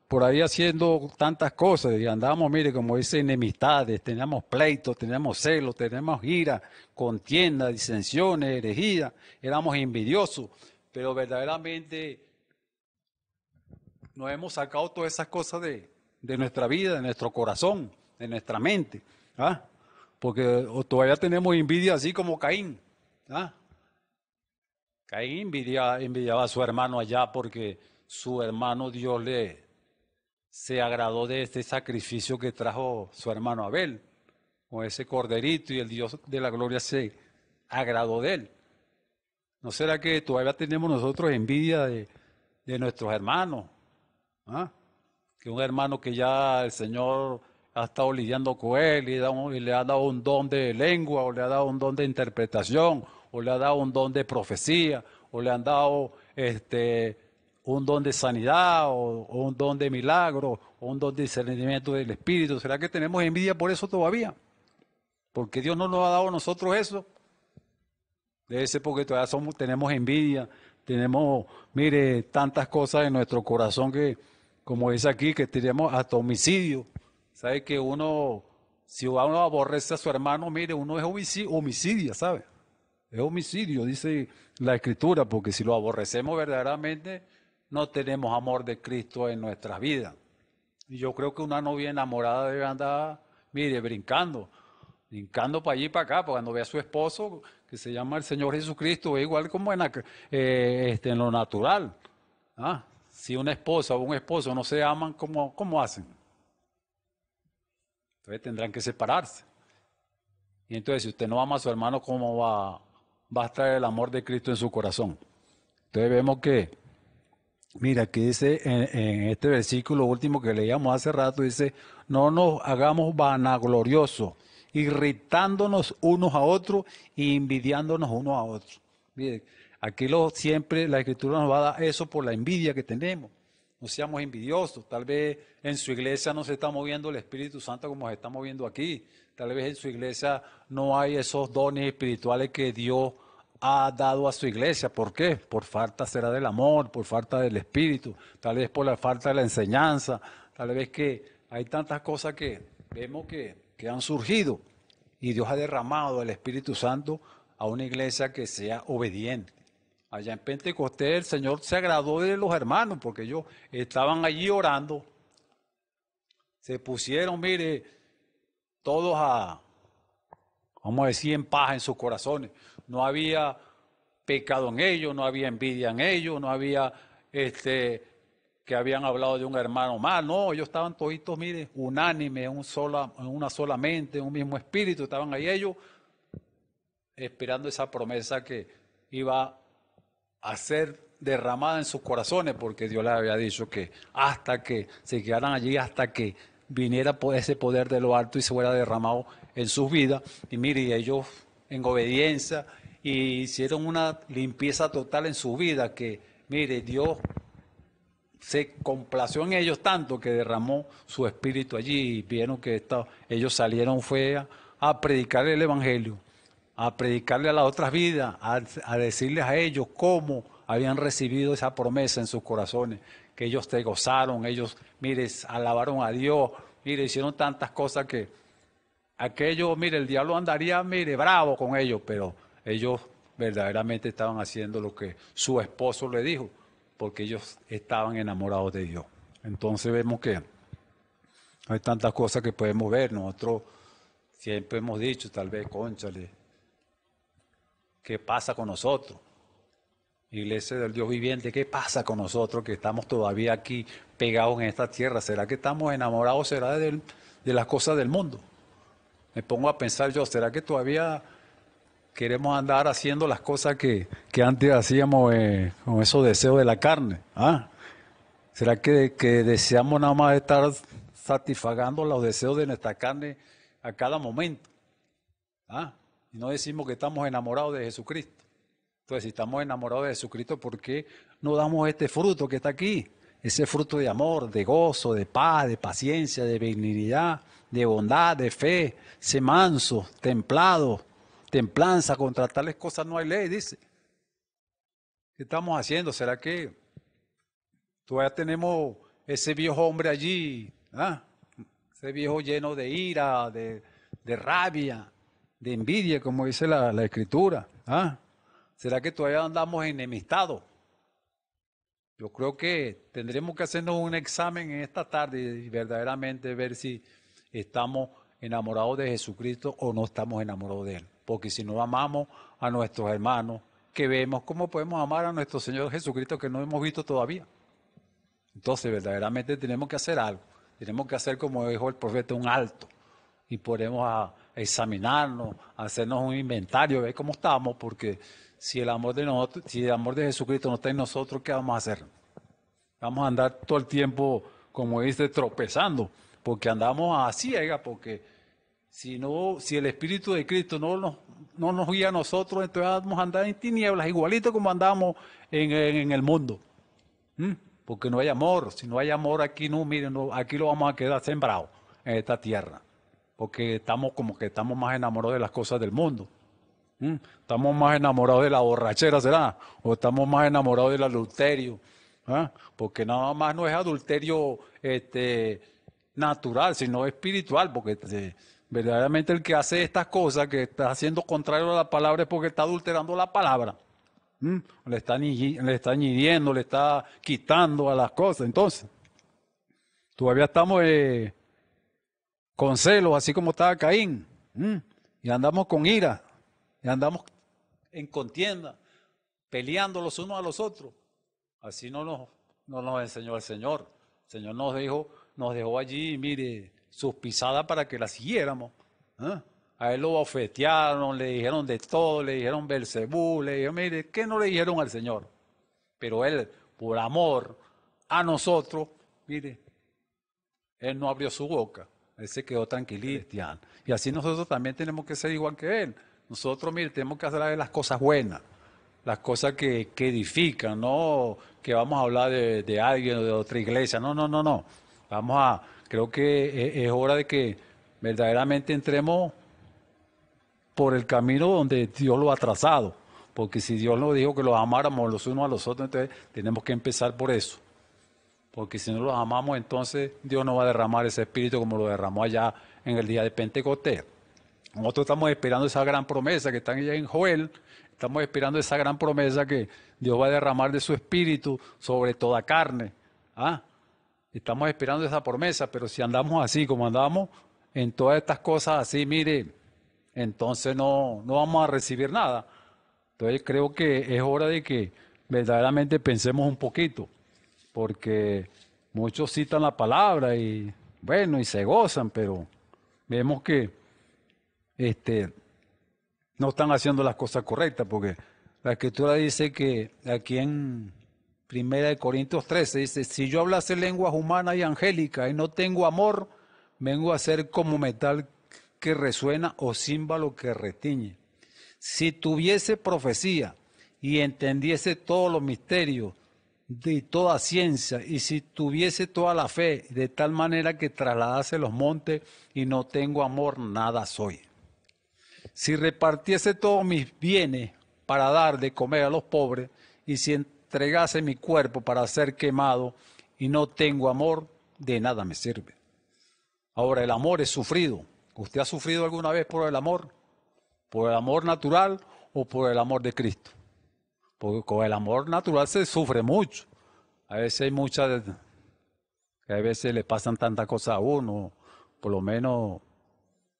por ahí haciendo tantas cosas y andábamos, mire, como dice, enemistades, teníamos pleitos, teníamos celos, teníamos ira, contiendas, disensiones, herejías, éramos envidiosos, pero verdaderamente nos hemos sacado todas esas cosas de, nuestra vida, de nuestro corazón, de nuestra mente, ¿ah? porque todavía tenemos envidia así como Caín, ¿ah? ahí envidia, envidiaba a su hermano allá porque su hermano Dios le se agradó de este sacrificio que trajo su hermano Abel, con ese corderito y el Dios de la gloria se agradó de él. ¿No será que todavía tenemos nosotros envidia de, nuestros hermanos? ¿Ah? Que un hermano que ya el Señor ha estado lidiando con él y, le ha dado un don de lengua o le ha dado un don de interpretación o le ha dado un don de profecía, o le han dado este, un don de sanidad, o, un don de milagro, o un don de discernimiento del Espíritu. ¿Será que tenemos envidia por eso todavía? Porque Dios no nos ha dado a nosotros eso. De ese porque todavía tenemos envidia, tenemos, mire, tantas cosas en nuestro corazón que, como dice aquí, que tenemos hasta homicidio. ¿Sabe que uno, si uno aborrece a su hermano, mire, uno es homicidio, ¿sabe? es homicidio, dice la Escritura, porque si lo aborrecemos verdaderamente, no tenemos amor de Cristo en nuestras vidas. Y yo creo que una novia enamorada debe andar, mire, brincando, brincando para allí y para acá, porque cuando ve a su esposo, que se llama el Señor Jesucristo, es igual como en, eh, este, en lo natural. ¿ah? Si una esposa o un esposo no se aman, ¿cómo, cómo hacen? Entonces tendrán que separarse. Y entonces, si usted no ama a su hermano, ¿cómo va va a el amor de Cristo en su corazón. Entonces vemos que, mira, que dice en, este versículo último que leíamos hace rato, dice, no nos hagamos vanagloriosos, irritándonos unos a otros y envidiándonos unos a otros. Mire, aquí siempre la escritura nos va a dar eso por la envidia que tenemos. No seamos envidiosos. Tal vez en su iglesia no se está moviendo el Espíritu Santo como se está moviendo aquí. Tal vez en su iglesia no hay esos dones espirituales que Dios ha dado a su iglesia. ¿Por qué? Por falta será del amor, por falta del espíritu, tal vez por la falta de la enseñanza, tal vez que hay tantas cosas que vemos que, que han surgido y Dios ha derramado el Espíritu Santo a una iglesia que sea obediente. Allá en Pentecostés el Señor se agradó de los hermanos porque ellos estaban allí orando. Se pusieron, mire, todos a, vamos a decir, en paz en sus corazones no había pecado en ellos, no había envidia en ellos, no había este, que habían hablado de un hermano mal. no, ellos estaban toditos, mire, unánime, un sola, en una sola mente, en un mismo espíritu, estaban ahí ellos esperando esa promesa que iba a ser derramada en sus corazones, porque Dios les había dicho que hasta que se quedaran allí, hasta que viniera ese poder de lo alto y se fuera derramado en sus vidas. Y mire, ellos en obediencia y e hicieron una limpieza total en su vida que, mire, Dios se complació en ellos tanto que derramó su espíritu allí y vieron que ellos salieron fue a, predicarle el evangelio, a predicarle a las otras vidas, a, decirles a ellos cómo habían recibido esa promesa en sus corazones, que ellos te gozaron, ellos, mire, alabaron a Dios, mire, hicieron tantas cosas que aquello, mire, el diablo andaría, mire, bravo con ellos, pero ellos verdaderamente estaban haciendo lo que su esposo le dijo, porque ellos estaban enamorados de Dios. Entonces vemos que hay tantas cosas que podemos ver. Nosotros siempre hemos dicho, tal vez, conchale, ¿qué pasa con nosotros? Iglesia del Dios viviente, ¿qué pasa con nosotros que estamos todavía aquí pegados en esta tierra? ¿Será que estamos enamorados? ¿Será de, de las cosas del mundo? me pongo a pensar yo, ¿será que todavía queremos andar haciendo las cosas que, antes hacíamos eh, con esos deseos de la carne? ¿Ah? ¿Será que, deseamos nada más estar satisfagando los deseos de nuestra carne a cada momento? ¿Ah? Y no decimos que estamos enamorados de Jesucristo. Entonces, si estamos enamorados de Jesucristo, ¿por qué no damos este fruto que está aquí? Ese fruto de amor, de gozo, de paz, de paciencia, de benignidad, de bondad, de fe, semanso, manso, templado, templanza, contra tales cosas no hay ley, dice. ¿Qué estamos haciendo? ¿Será que todavía tenemos ese viejo hombre allí, ah? ese viejo lleno de ira, de, rabia, de envidia, como dice la, escritura? Ah? ¿Será que todavía andamos enemistados? Yo creo que tendremos que hacernos un examen en esta tarde y verdaderamente ver si estamos enamorados de Jesucristo o no estamos enamorados de Él. Porque si no amamos a nuestros hermanos ¿qué vemos, ¿cómo podemos amar a nuestro Señor Jesucristo que no hemos visto todavía? Entonces, verdaderamente tenemos que hacer algo. Tenemos que hacer, como dijo el profeta, un alto. Y podemos a examinarnos, hacernos un inventario, ver cómo estamos, porque si el amor de nosotros, si el amor de Jesucristo no está en nosotros, ¿qué vamos a hacer? Vamos a andar todo el tiempo, como dice, tropezando porque andamos así, ciega, porque si, no, si el Espíritu de Cristo no nos, nos guía a nosotros, entonces vamos a andar en tinieblas, igualito como andamos en, el mundo. ¿Mm? Porque no hay amor, si no hay amor aquí, no, miren, aquí lo vamos a quedar sembrado en esta tierra, porque estamos como que estamos más enamorados de las cosas del mundo. ¿Mm? Estamos más enamorados de la borrachera, ¿será? O estamos más enamorados del adulterio. ¿ah? Porque nada más no es adulterio este, natural, sino espiritual, porque eh, verdaderamente el que hace estas cosas, que está haciendo contrario a la palabra, es porque está adulterando la palabra. ¿Mm? Le, está le está añadiendo, le está quitando a las cosas. Entonces, todavía estamos eh, con celos, así como estaba Caín. ¿Mm? Y andamos con ira, y andamos en contienda, peleando los unos a los otros. Así no nos, no nos enseñó el Señor. El Señor nos dijo, nos dejó allí, mire, sus pisadas para que la siguiéramos. ¿eh? A él lo bofetearon, le dijeron de todo, le dijeron Belcebú, le dijeron, mire, ¿qué no le dijeron al Señor? Pero él, por amor a nosotros, mire, él no abrió su boca, él se quedó tranquilito. Y así nosotros también tenemos que ser igual que él. Nosotros, mire, tenemos que hacer las cosas buenas, las cosas que, edifican, no que vamos a hablar de alguien o de otra iglesia. No, no, no, no. Vamos a, creo que eh, es hora de que verdaderamente entremos por el camino donde Dios lo ha trazado. Porque si Dios nos dijo que los amáramos los unos a los otros, entonces tenemos que empezar por eso. Porque si no los amamos, entonces Dios no va a derramar ese espíritu como lo derramó allá en el día de Pentecostés. Nosotros estamos esperando esa gran promesa que está allá en Joel. Estamos esperando esa gran promesa que Dios va a derramar de su espíritu sobre toda carne. ¿Ah? Estamos esperando esa promesa, pero si andamos así como andamos, en todas estas cosas así, mire, entonces no, no vamos a recibir nada. Entonces creo que es hora de que verdaderamente pensemos un poquito, porque muchos citan la palabra y bueno, y se gozan, pero vemos que este, no están haciendo las cosas correctas, porque la escritura dice que a en... Primera de Corintios 13 dice, si yo hablase lenguas humanas y angélicas y no tengo amor, vengo a ser como metal que resuena o címbalo que retiñe. Si tuviese profecía y entendiese todos los misterios de toda ciencia y si tuviese toda la fe de tal manera que trasladase los montes y no tengo amor, nada soy. Si repartiese todos mis bienes para dar de comer a los pobres y si entregase mi cuerpo para ser quemado y no tengo amor, de nada me sirve. Ahora, el amor es sufrido. ¿Usted ha sufrido alguna vez por el amor? ¿Por el amor natural o por el amor de Cristo? Porque con el amor natural se sufre mucho. A veces hay muchas, a veces le pasan tantas cosas a uno, por lo menos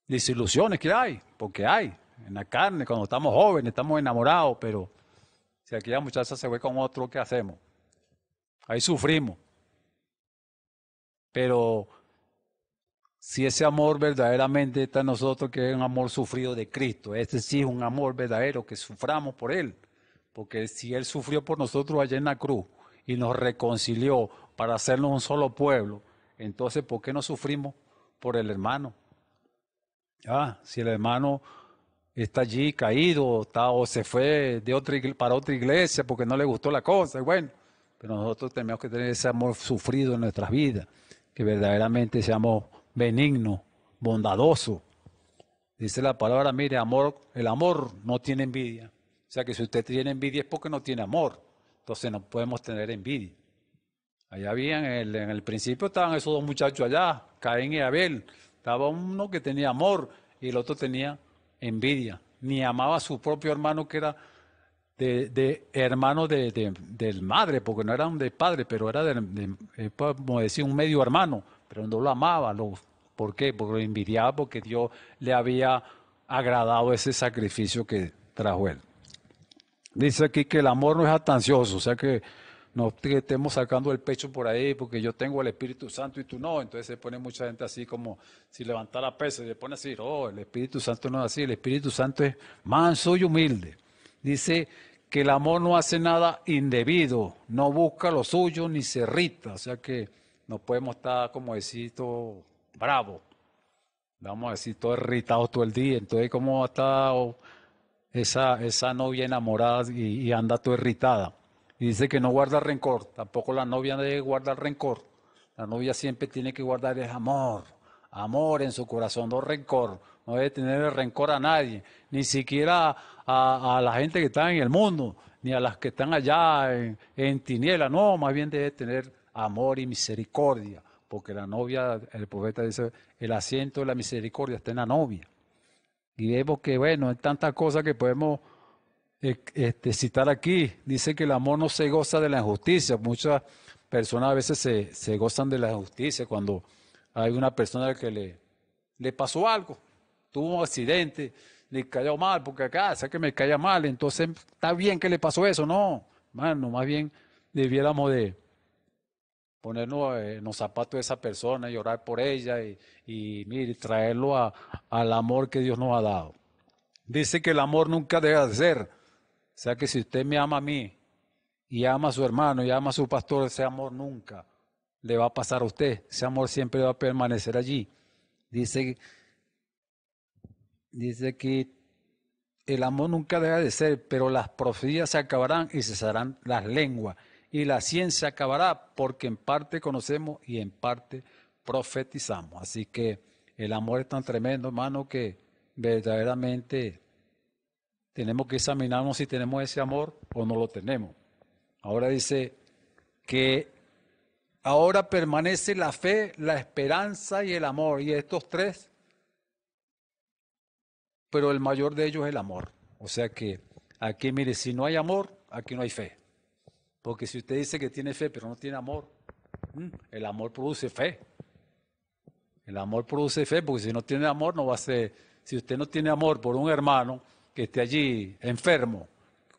desilusiones que hay, porque hay en la carne, cuando estamos jóvenes, estamos enamorados, pero aquella ah, muchacha se fue con otro, que hacemos? Ahí sufrimos. Pero si ese amor verdaderamente está en nosotros, que es un amor sufrido de Cristo, este sí es un amor verdadero, que suframos por Él. Porque si Él sufrió por nosotros allá en la cruz y nos reconcilió para hacernos un solo pueblo, entonces ¿por qué no sufrimos por el hermano? Ah, si el hermano está allí caído, está, o se fue de otra, para otra iglesia porque no le gustó la cosa, bueno, pero nosotros tenemos que tener ese amor sufrido en nuestras vidas, que verdaderamente amor benigno, bondadoso. Dice la palabra, mire, amor, el amor no tiene envidia. O sea que si usted tiene envidia es porque no tiene amor. Entonces no podemos tener envidia. Allá habían, en el, en el principio estaban esos dos muchachos allá, Caín y Abel. Estaba uno que tenía amor y el otro tenía envidia, ni amaba a su propio hermano que era de, hermano de, del madre, porque no era de padre, pero era, eh, pues, como decir un medio hermano, pero no lo amaba. ¿Por qué? Porque lo envidiaba, porque Dios le había agradado ese sacrificio que trajo él. Dice aquí que el amor no es atancioso, o sea que no estemos sacando el pecho por ahí porque yo tengo el Espíritu Santo y tú no. Entonces se pone mucha gente así como si levantara peso y se pone así, oh, el Espíritu Santo no es así, el Espíritu Santo es manso y humilde. Dice que el amor no hace nada indebido, no busca lo suyo ni se irrita, o sea que no podemos estar como decir bravo, vamos a decir todo irritado todo el día, entonces cómo está esa, esa novia enamorada y, y anda todo irritada y dice que no guarda rencor, tampoco la novia debe guardar rencor. La novia siempre tiene que guardar el amor, amor en su corazón, no rencor. No debe tener rencor a nadie, ni siquiera a, la gente que está en el mundo, ni a las que están allá en, en tiniela. No, más bien debe tener amor y misericordia, porque la novia, el profeta dice, el asiento de la misericordia está en la novia. Y vemos que, bueno, hay tantas cosas que podemos eh, este, citar aquí, dice que el amor no se goza de la injusticia. Muchas personas a veces se, gozan de la injusticia cuando hay una persona que le, le pasó algo, tuvo un accidente, le cayó mal, porque acá, sea que me calla mal, entonces está bien que le pasó eso, no, mano, más bien debiéramos de ponernos eh, en los zapatos de esa persona y orar por ella y, traerlo al amor que Dios nos ha dado. Dice que el amor nunca deja de ser, o sea que si usted me ama a mí y ama a su hermano y ama a su pastor, ese amor nunca le va a pasar a usted. Ese amor siempre va a permanecer allí. Dice, dice que el amor nunca deja de ser, pero las profecías se acabarán y cesarán las lenguas. Y la ciencia acabará porque en parte conocemos y en parte profetizamos. Así que el amor es tan tremendo, hermano, que verdaderamente tenemos que examinarnos si tenemos ese amor o no lo tenemos. Ahora dice que ahora permanece la fe, la esperanza y el amor. Y estos tres, pero el mayor de ellos es el amor. O sea que aquí, mire, si no hay amor, aquí no hay fe. Porque si usted dice que tiene fe, pero no tiene amor, mm, el amor produce fe. El amor produce fe, porque si no tiene amor, no va a ser. Si usted no tiene amor por un hermano, que esté allí enfermo,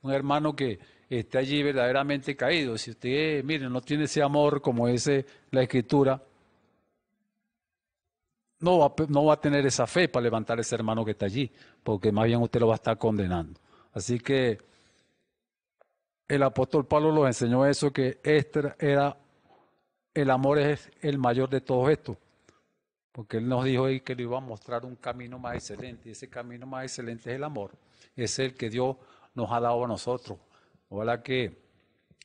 un hermano que esté allí verdaderamente caído. Si usted, mire, no tiene ese amor como dice la escritura, no va, no va a tener esa fe para levantar ese hermano que está allí, porque más bien usted lo va a estar condenando. Así que el apóstol Pablo nos enseñó eso, que este era, el amor es el mayor de todos estos. Porque Él nos dijo ahí que le iba a mostrar un camino más excelente. Y ese camino más excelente es el amor. Es el que Dios nos ha dado a nosotros. Ojalá que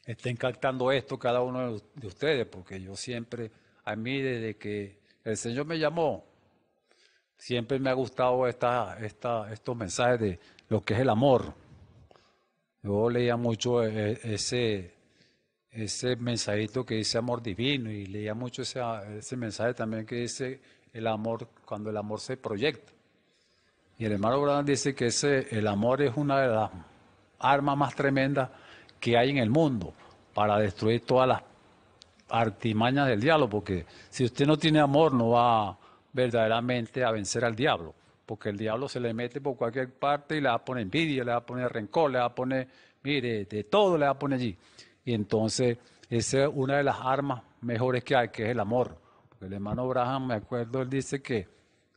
estén captando esto cada uno de ustedes, porque yo siempre, a mí desde que el Señor me llamó, siempre me ha gustado esta, esta, estos mensajes de lo que es el amor. Yo leía mucho e, e, ese, ese mensajito que dice amor divino y leía mucho ese, ese mensaje también que dice el amor, cuando el amor se proyecta. Y el hermano brad dice que ese, el amor es una de las armas más tremendas que hay en el mundo para destruir todas las artimañas del diablo, porque si usted no tiene amor no va verdaderamente a vencer al diablo, porque el diablo se le mete por cualquier parte y le va a poner envidia, le va a poner rencor, le va a poner, mire, de todo le va a poner allí. Y entonces esa es una de las armas mejores que hay, que es el amor. El hermano Abraham, me acuerdo, él dice que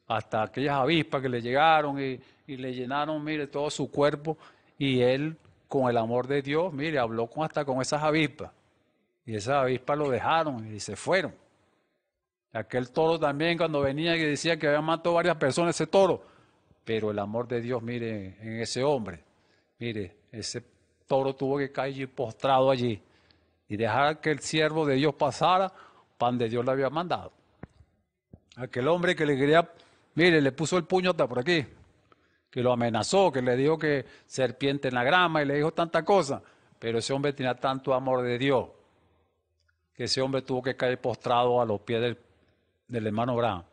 hasta aquellas avispas que le llegaron y, le llenaron, mire, todo su cuerpo, y él, con el amor de Dios, mire, habló con, hasta con esas avispas, y esas avispas lo dejaron y se fueron. Aquel toro también, cuando venía, y decía que había matado varias personas, ese toro, pero el amor de Dios, mire, en ese hombre, mire, ese toro tuvo que caer postrado allí y dejar que el siervo de Dios pasara Dios le había mandado. Aquel hombre que le quería, mire, le puso el puño hasta por aquí, que lo amenazó, que le dijo que serpiente en la grama y le dijo tanta cosa. Pero ese hombre tenía tanto amor de Dios que ese hombre tuvo que caer postrado a los pies del, hermano Abraham.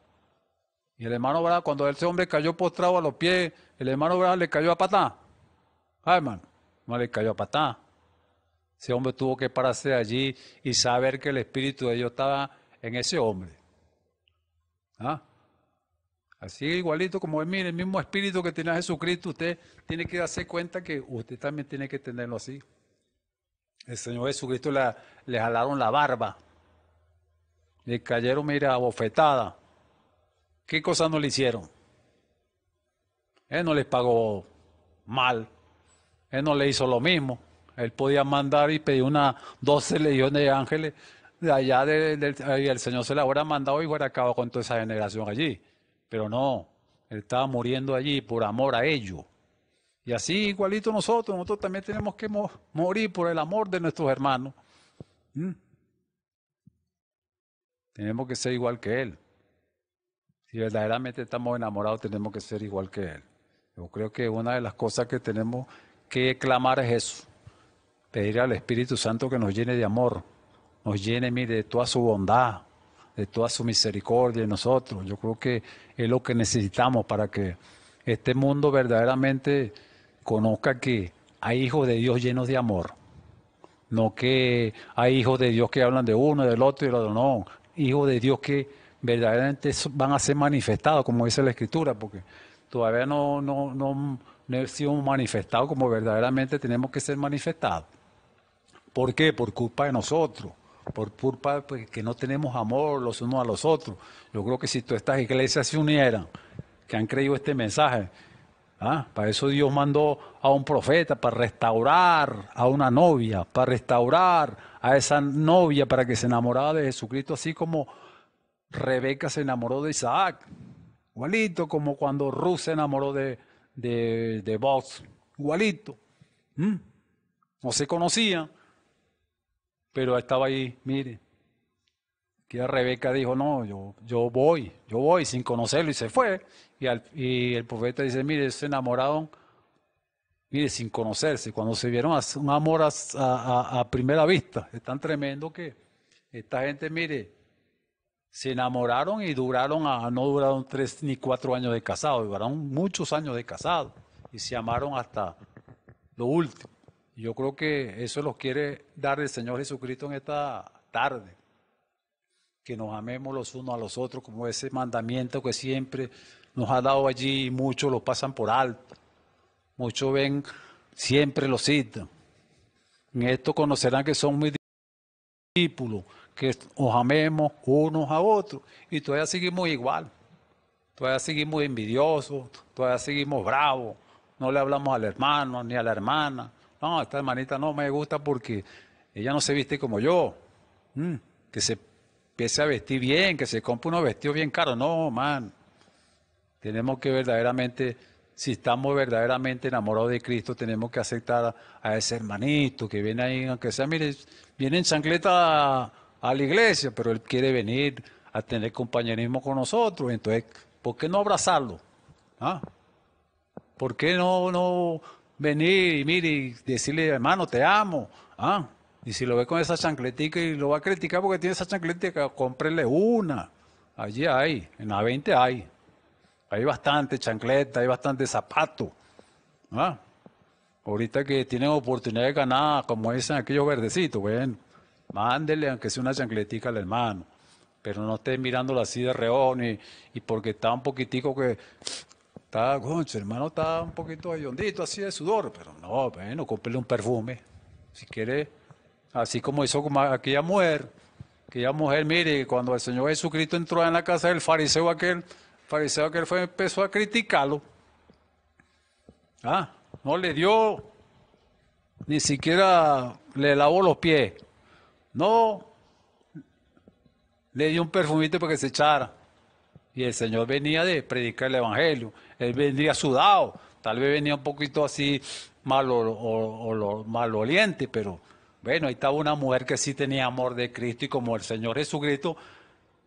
Y el hermano Abraham, cuando ese hombre cayó postrado a los pies, el hermano Abraham le cayó a patá. Ay, hermano, no le cayó a patá. Ese hombre tuvo que pararse allí y saber que el espíritu de Dios estaba en ese hombre. ¿Ah? Así igualito como es, mire, el mismo espíritu que tenía Jesucristo, usted tiene que darse cuenta que usted también tiene que tenerlo así. El Señor Jesucristo le jalaron la barba, le cayeron, mira, bofetada. ¿Qué cosas no le hicieron? Él no les pagó mal, él no le hizo lo mismo. Él podía mandar y pedir una doce legiones de ángeles de allá del, el Señor se la hubiera mandado y hubiera acabado con toda esa generación allí. Pero no, él estaba muriendo allí por amor a ellos. Y así igualito nosotros, nosotros también tenemos que morir por el amor de nuestros hermanos. ¿Mm? Tenemos que ser igual que Él. Si verdaderamente estamos enamorados, tenemos que ser igual que Él. Yo creo que una de las cosas que tenemos que clamar es eso pedir al Espíritu Santo que nos llene de amor, nos llene mire, de toda su bondad, de toda su misericordia en nosotros. Yo creo que es lo que necesitamos para que este mundo verdaderamente conozca que hay hijos de Dios llenos de amor. No que hay hijos de Dios que hablan de uno, del otro y del otro. No, hijos de Dios que verdaderamente van a ser manifestados, como dice la Escritura, porque todavía no, no, no hemos sido manifestados como verdaderamente tenemos que ser manifestados. ¿Por qué? Por culpa de nosotros, por culpa de pues, que no tenemos amor los unos a los otros. Yo creo que si todas estas iglesias se unieran, que han creído este mensaje, ¿ah? para eso Dios mandó a un profeta, para restaurar a una novia, para restaurar a esa novia para que se enamorara de Jesucristo, así como Rebeca se enamoró de Isaac, igualito como cuando Ruth se enamoró de, de, Box, igualito. ¿Mm? No se conocían pero estaba ahí, mire. Que Rebeca dijo, no, yo, yo voy, yo voy sin conocerlo y se fue. Y, y el profeta dice, mire, se enamoraron, mire, sin conocerse. Cuando se vieron un amor a, primera vista, es tan tremendo que esta gente, mire, se enamoraron y duraron, no duraron tres ni cuatro años de casado, duraron muchos años de casado y se amaron hasta lo último. Yo creo que eso lo quiere dar el Señor Jesucristo en esta tarde. Que nos amemos los unos a los otros como ese mandamiento que siempre nos ha dado allí y muchos lo pasan por alto. Muchos ven, siempre lo citan. En esto conocerán que son muy discípulos, que nos amemos unos a otros. Y todavía seguimos igual. Todavía seguimos envidiosos, todavía seguimos bravos. No le hablamos al hermano ni a la hermana no, esta hermanita no me gusta porque ella no se viste como yo. Mm, que se empiece a vestir bien, que se compre unos vestidos bien caros. No, man. Tenemos que verdaderamente, si estamos verdaderamente enamorados de Cristo, tenemos que aceptar a, ese hermanito que viene ahí, aunque sea, mire, viene en chancleta a, la iglesia, pero él quiere venir a tener compañerismo con nosotros. Entonces, ¿por qué no abrazarlo? ¿Ah? ¿Por qué no, no venir y mire y decirle, hermano, te amo. ¿ah? Y si lo ve con esa chancletica y lo va a criticar porque tiene esa chancletica, cómprele una. Allí hay, en la 20 hay. Hay bastante chancleta, hay bastante zapato. ¿ah? Ahorita que tienen oportunidad de ganar, como dicen aquellos verdecitos, bueno, mándele aunque sea una chancletica al hermano pero no esté mirándolo así de reón y, y, porque está un poquitico que estaba, con su hermano estaba un poquito ...allondito, así de sudor, pero no, bueno, cómprele un perfume. Si quiere, así como hizo aquella mujer, aquella mujer, mire, cuando el Señor Jesucristo entró en la casa del fariseo aquel, fariseo aquel fue, empezó a criticarlo. Ah, no le dio, ni siquiera le lavó los pies. No, le dio un perfumito para que se echara. Y el Señor venía de predicar el Evangelio él vendría sudado, tal vez venía un poquito así mal o, maloliente, pero bueno, ahí estaba una mujer que sí tenía amor de Cristo y como el Señor Jesucristo,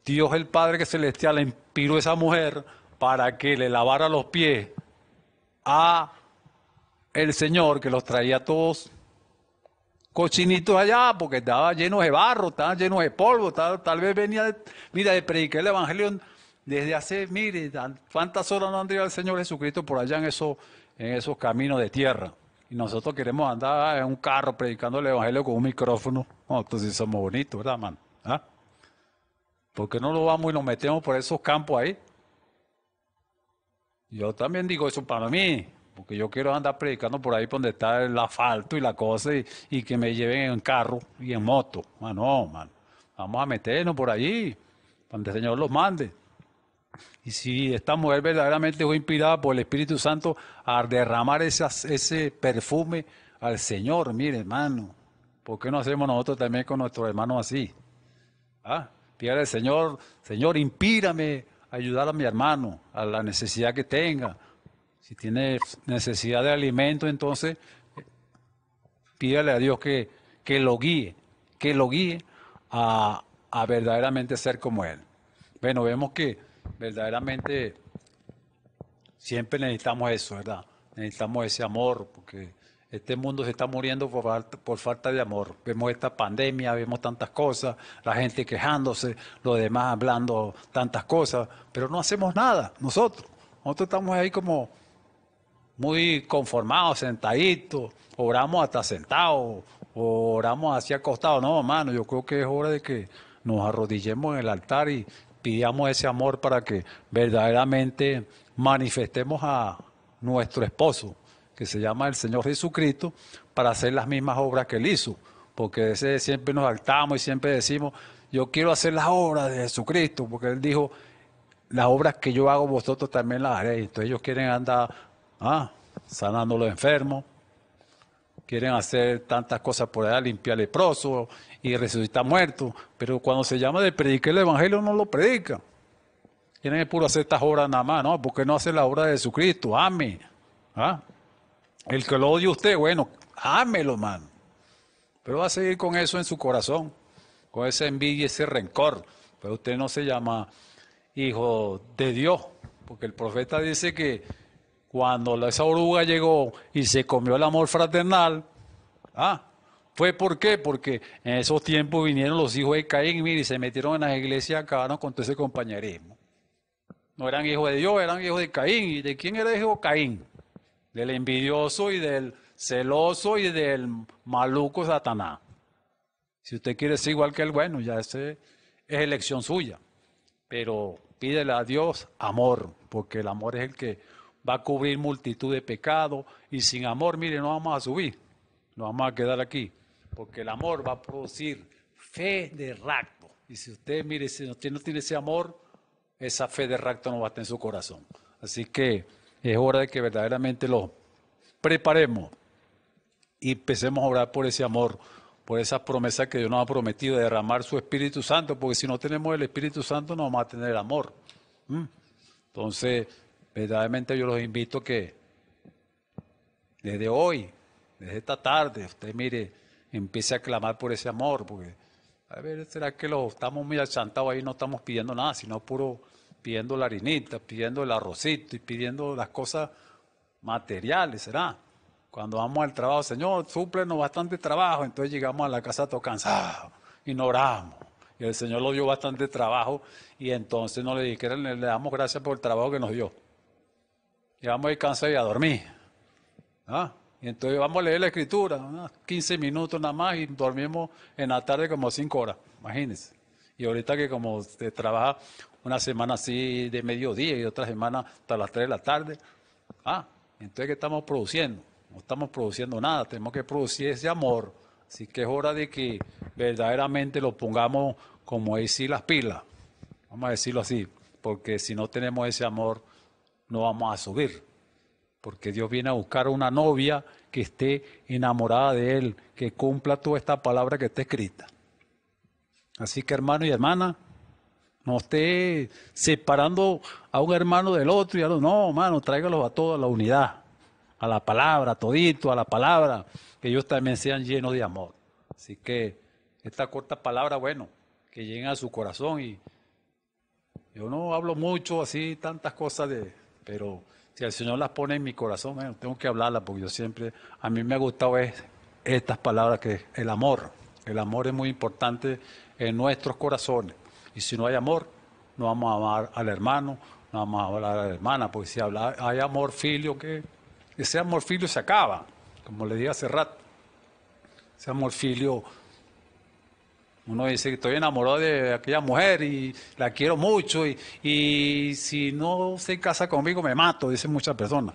Dios el Padre que Celestial inspiró a esa mujer para que le lavara los pies a el Señor que los traía todos cochinitos allá, porque estaba lleno de barro, estaba lleno de polvo, tal, vez venía, de, mira, de predicar el Evangelio desde hace, mire, cuántas horas no dicho el Señor Jesucristo por allá en, en esos caminos de tierra. Y nosotros queremos andar en un carro predicando el Evangelio con un micrófono. No, entonces somos bonitos, ¿verdad, man? ¿Ah? ¿Por qué no lo vamos y nos metemos por esos campos ahí? Yo también digo eso para mí, porque yo quiero andar predicando por ahí donde está el asfalto y la cosa y, que me lleven en carro y en moto. mano ah, no, man. Vamos a meternos por allí, donde el Señor los mande. Y si esta mujer verdaderamente fue inspirada por el Espíritu Santo a derramar ese perfume al Señor, mire hermano, ¿por qué no hacemos nosotros también con nuestros hermanos así? Pídale ah, al Señor, Señor, impírame a ayudar a mi hermano, a la necesidad que tenga. Si tiene necesidad de alimento, entonces pídale a Dios que, que lo guíe, que lo guíe a verdaderamente ser como Él. Bueno, vemos que verdaderamente siempre necesitamos eso, ¿verdad? Necesitamos ese amor, porque este mundo se está muriendo por falta, de amor. Vemos esta pandemia, vemos tantas cosas, la gente quejándose, los demás hablando tantas cosas, pero no hacemos nada nosotros. Nosotros estamos ahí como muy conformados, sentaditos, oramos hasta sentados, oramos así acostados. No, hermano, yo creo que es hora de que nos arrodillemos en el altar y pidamos ese amor para que verdaderamente manifestemos a nuestro esposo, que se llama el Señor Jesucristo, para hacer las mismas obras que él hizo. Porque ese siempre nos saltamos y siempre decimos, yo quiero hacer las obras de Jesucristo, porque él dijo, las obras que yo hago vosotros también las haréis. Entonces ellos quieren andar ah, sanando a los enfermos, quieren hacer tantas cosas por allá, limpiar leprosos, y resucita muerto. Pero cuando se llama de predicar el Evangelio, no lo predica. tiene puro hacer estas obras nada más, ¿no? Porque no hace la obra de Jesucristo? Ame. ¿Ah? El que lo odia usted, bueno, ámelo, man. Pero va a seguir con eso en su corazón, con esa envidia y ese rencor. Pero usted no se llama hijo de Dios, porque el profeta dice que cuando esa oruga llegó y se comió el amor fraternal, ah, ¿Fue por qué? Porque en esos tiempos vinieron los hijos de Caín mire, y se metieron en las iglesias y acabaron con todo ese compañerismo. No eran hijos de Dios, eran hijos de Caín. ¿Y de quién era hijo Caín? Del envidioso y del celoso y del maluco Satanás. Si usted quiere ser igual que él, bueno, ya ese es elección suya. Pero pídele a Dios amor, porque el amor es el que va a cubrir multitud de pecados. Y sin amor, mire, no vamos a subir, no vamos a quedar aquí porque el amor va a producir fe de rapto. Y si usted, mire, si no tiene ese amor, esa fe de racto no va a estar en su corazón. Así que es hora de que verdaderamente lo preparemos y empecemos a orar por ese amor, por esa promesa que Dios nos ha prometido de derramar su Espíritu Santo, porque si no tenemos el Espíritu Santo no vamos a tener amor. ¿Mm? Entonces, verdaderamente yo los invito que desde hoy, desde esta tarde, usted mire, empiece a clamar por ese amor, porque a ver, ¿será que lo estamos muy achantados ahí? No estamos pidiendo nada, sino puro pidiendo la harinita, pidiendo el arrocito y pidiendo las cosas materiales, ¿será? Cuando vamos al trabajo, Señor, súplenos bastante trabajo, entonces llegamos a la casa todo cansado ah", y no oramos. Y el Señor nos dio bastante trabajo y entonces no le dijeron, le damos gracias por el trabajo que nos dio. Llegamos ahí cansados y a dormir. ¿Ah? Y entonces vamos a leer la escritura, 15 minutos nada más y dormimos en la tarde como 5 horas, imagínense. Y ahorita que como se trabaja una semana así de mediodía y otra semana hasta las 3 de la tarde, ah, entonces ¿qué estamos produciendo? No estamos produciendo nada, tenemos que producir ese amor. Así que es hora de que verdaderamente lo pongamos como decir las pilas, vamos a decirlo así, porque si no tenemos ese amor, no vamos a subir porque Dios viene a buscar una novia que esté enamorada de Él, que cumpla toda esta palabra que está escrita. Así que hermano y hermana, no esté separando a un hermano del otro y a los, no, hermano, tráigalos a todos a la unidad, a la palabra, todito, a la palabra, que ellos también sean llenos de amor. Así que esta corta palabra, bueno, que llegue a su corazón y yo no hablo mucho así, tantas cosas de, pero si el Señor las pone en mi corazón, tengo que hablarla porque yo siempre, a mí me ha gustado estas palabras que es el amor. El amor es muy importante en nuestros corazones. Y si no hay amor, no vamos a amar al hermano, no vamos a hablar a la hermana, porque si habla, hay amor filio, que ese amor filio se acaba, como le dije hace rato. Ese amor filio uno dice que estoy enamorado de aquella mujer y la quiero mucho y, si no se casa conmigo me mato, dicen muchas personas.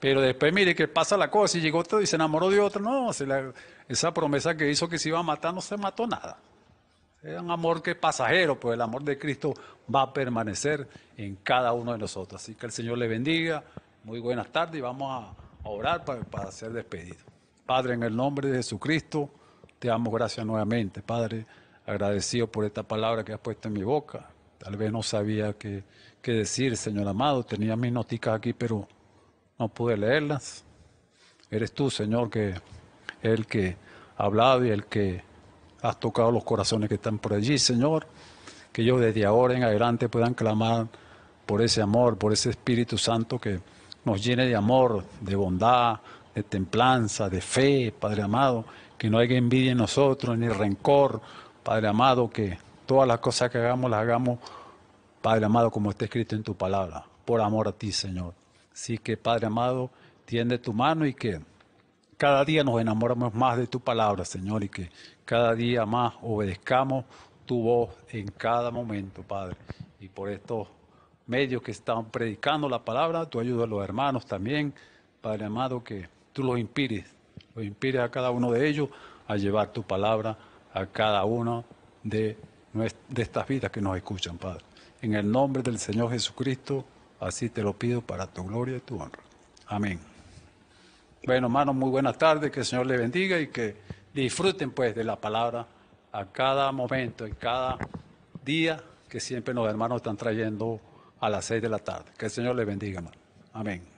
Pero después mire que pasa la cosa y llegó otro y se enamoró de otro. No, esa promesa que hizo que se iba a matar no se mató nada. Es un amor que es pasajero, pues el amor de Cristo va a permanecer en cada uno de nosotros. Así que el Señor le bendiga. Muy buenas tardes y vamos a, orar para, para ser despedido. Padre, en el nombre de Jesucristo. Te damos gracias nuevamente, Padre, agradecido por esta palabra que has puesto en mi boca. Tal vez no sabía qué, decir, Señor amado. Tenía mis noticas aquí, pero no pude leerlas. Eres tú, Señor, que el que ha hablado y el que has tocado los corazones que están por allí, Señor. Que yo desde ahora en adelante puedan clamar por ese amor, por ese Espíritu Santo que nos llene de amor, de bondad, de templanza, de fe, Padre amado, que no haya envidia en nosotros, ni rencor, Padre amado, que todas las cosas que hagamos las hagamos, Padre amado, como está escrito en tu palabra, por amor a ti, Señor. Así que, Padre amado, tiende tu mano y que cada día nos enamoramos más de tu palabra, Señor, y que cada día más obedezcamos tu voz en cada momento, Padre. Y por estos medios que están predicando la palabra, tu ayuda a los hermanos también, Padre amado, que tú los impides. Pues, inspire a cada uno de ellos a llevar tu palabra a cada uno de, de estas vidas que nos escuchan, Padre. En el nombre del Señor Jesucristo, así te lo pido para tu gloria y tu honra. Amén. Bueno, hermanos, muy buenas tardes, que el Señor les bendiga y que disfruten pues de la palabra a cada momento, y cada día que siempre los hermanos están trayendo a las seis de la tarde. Que el Señor les bendiga, hermano. Amén.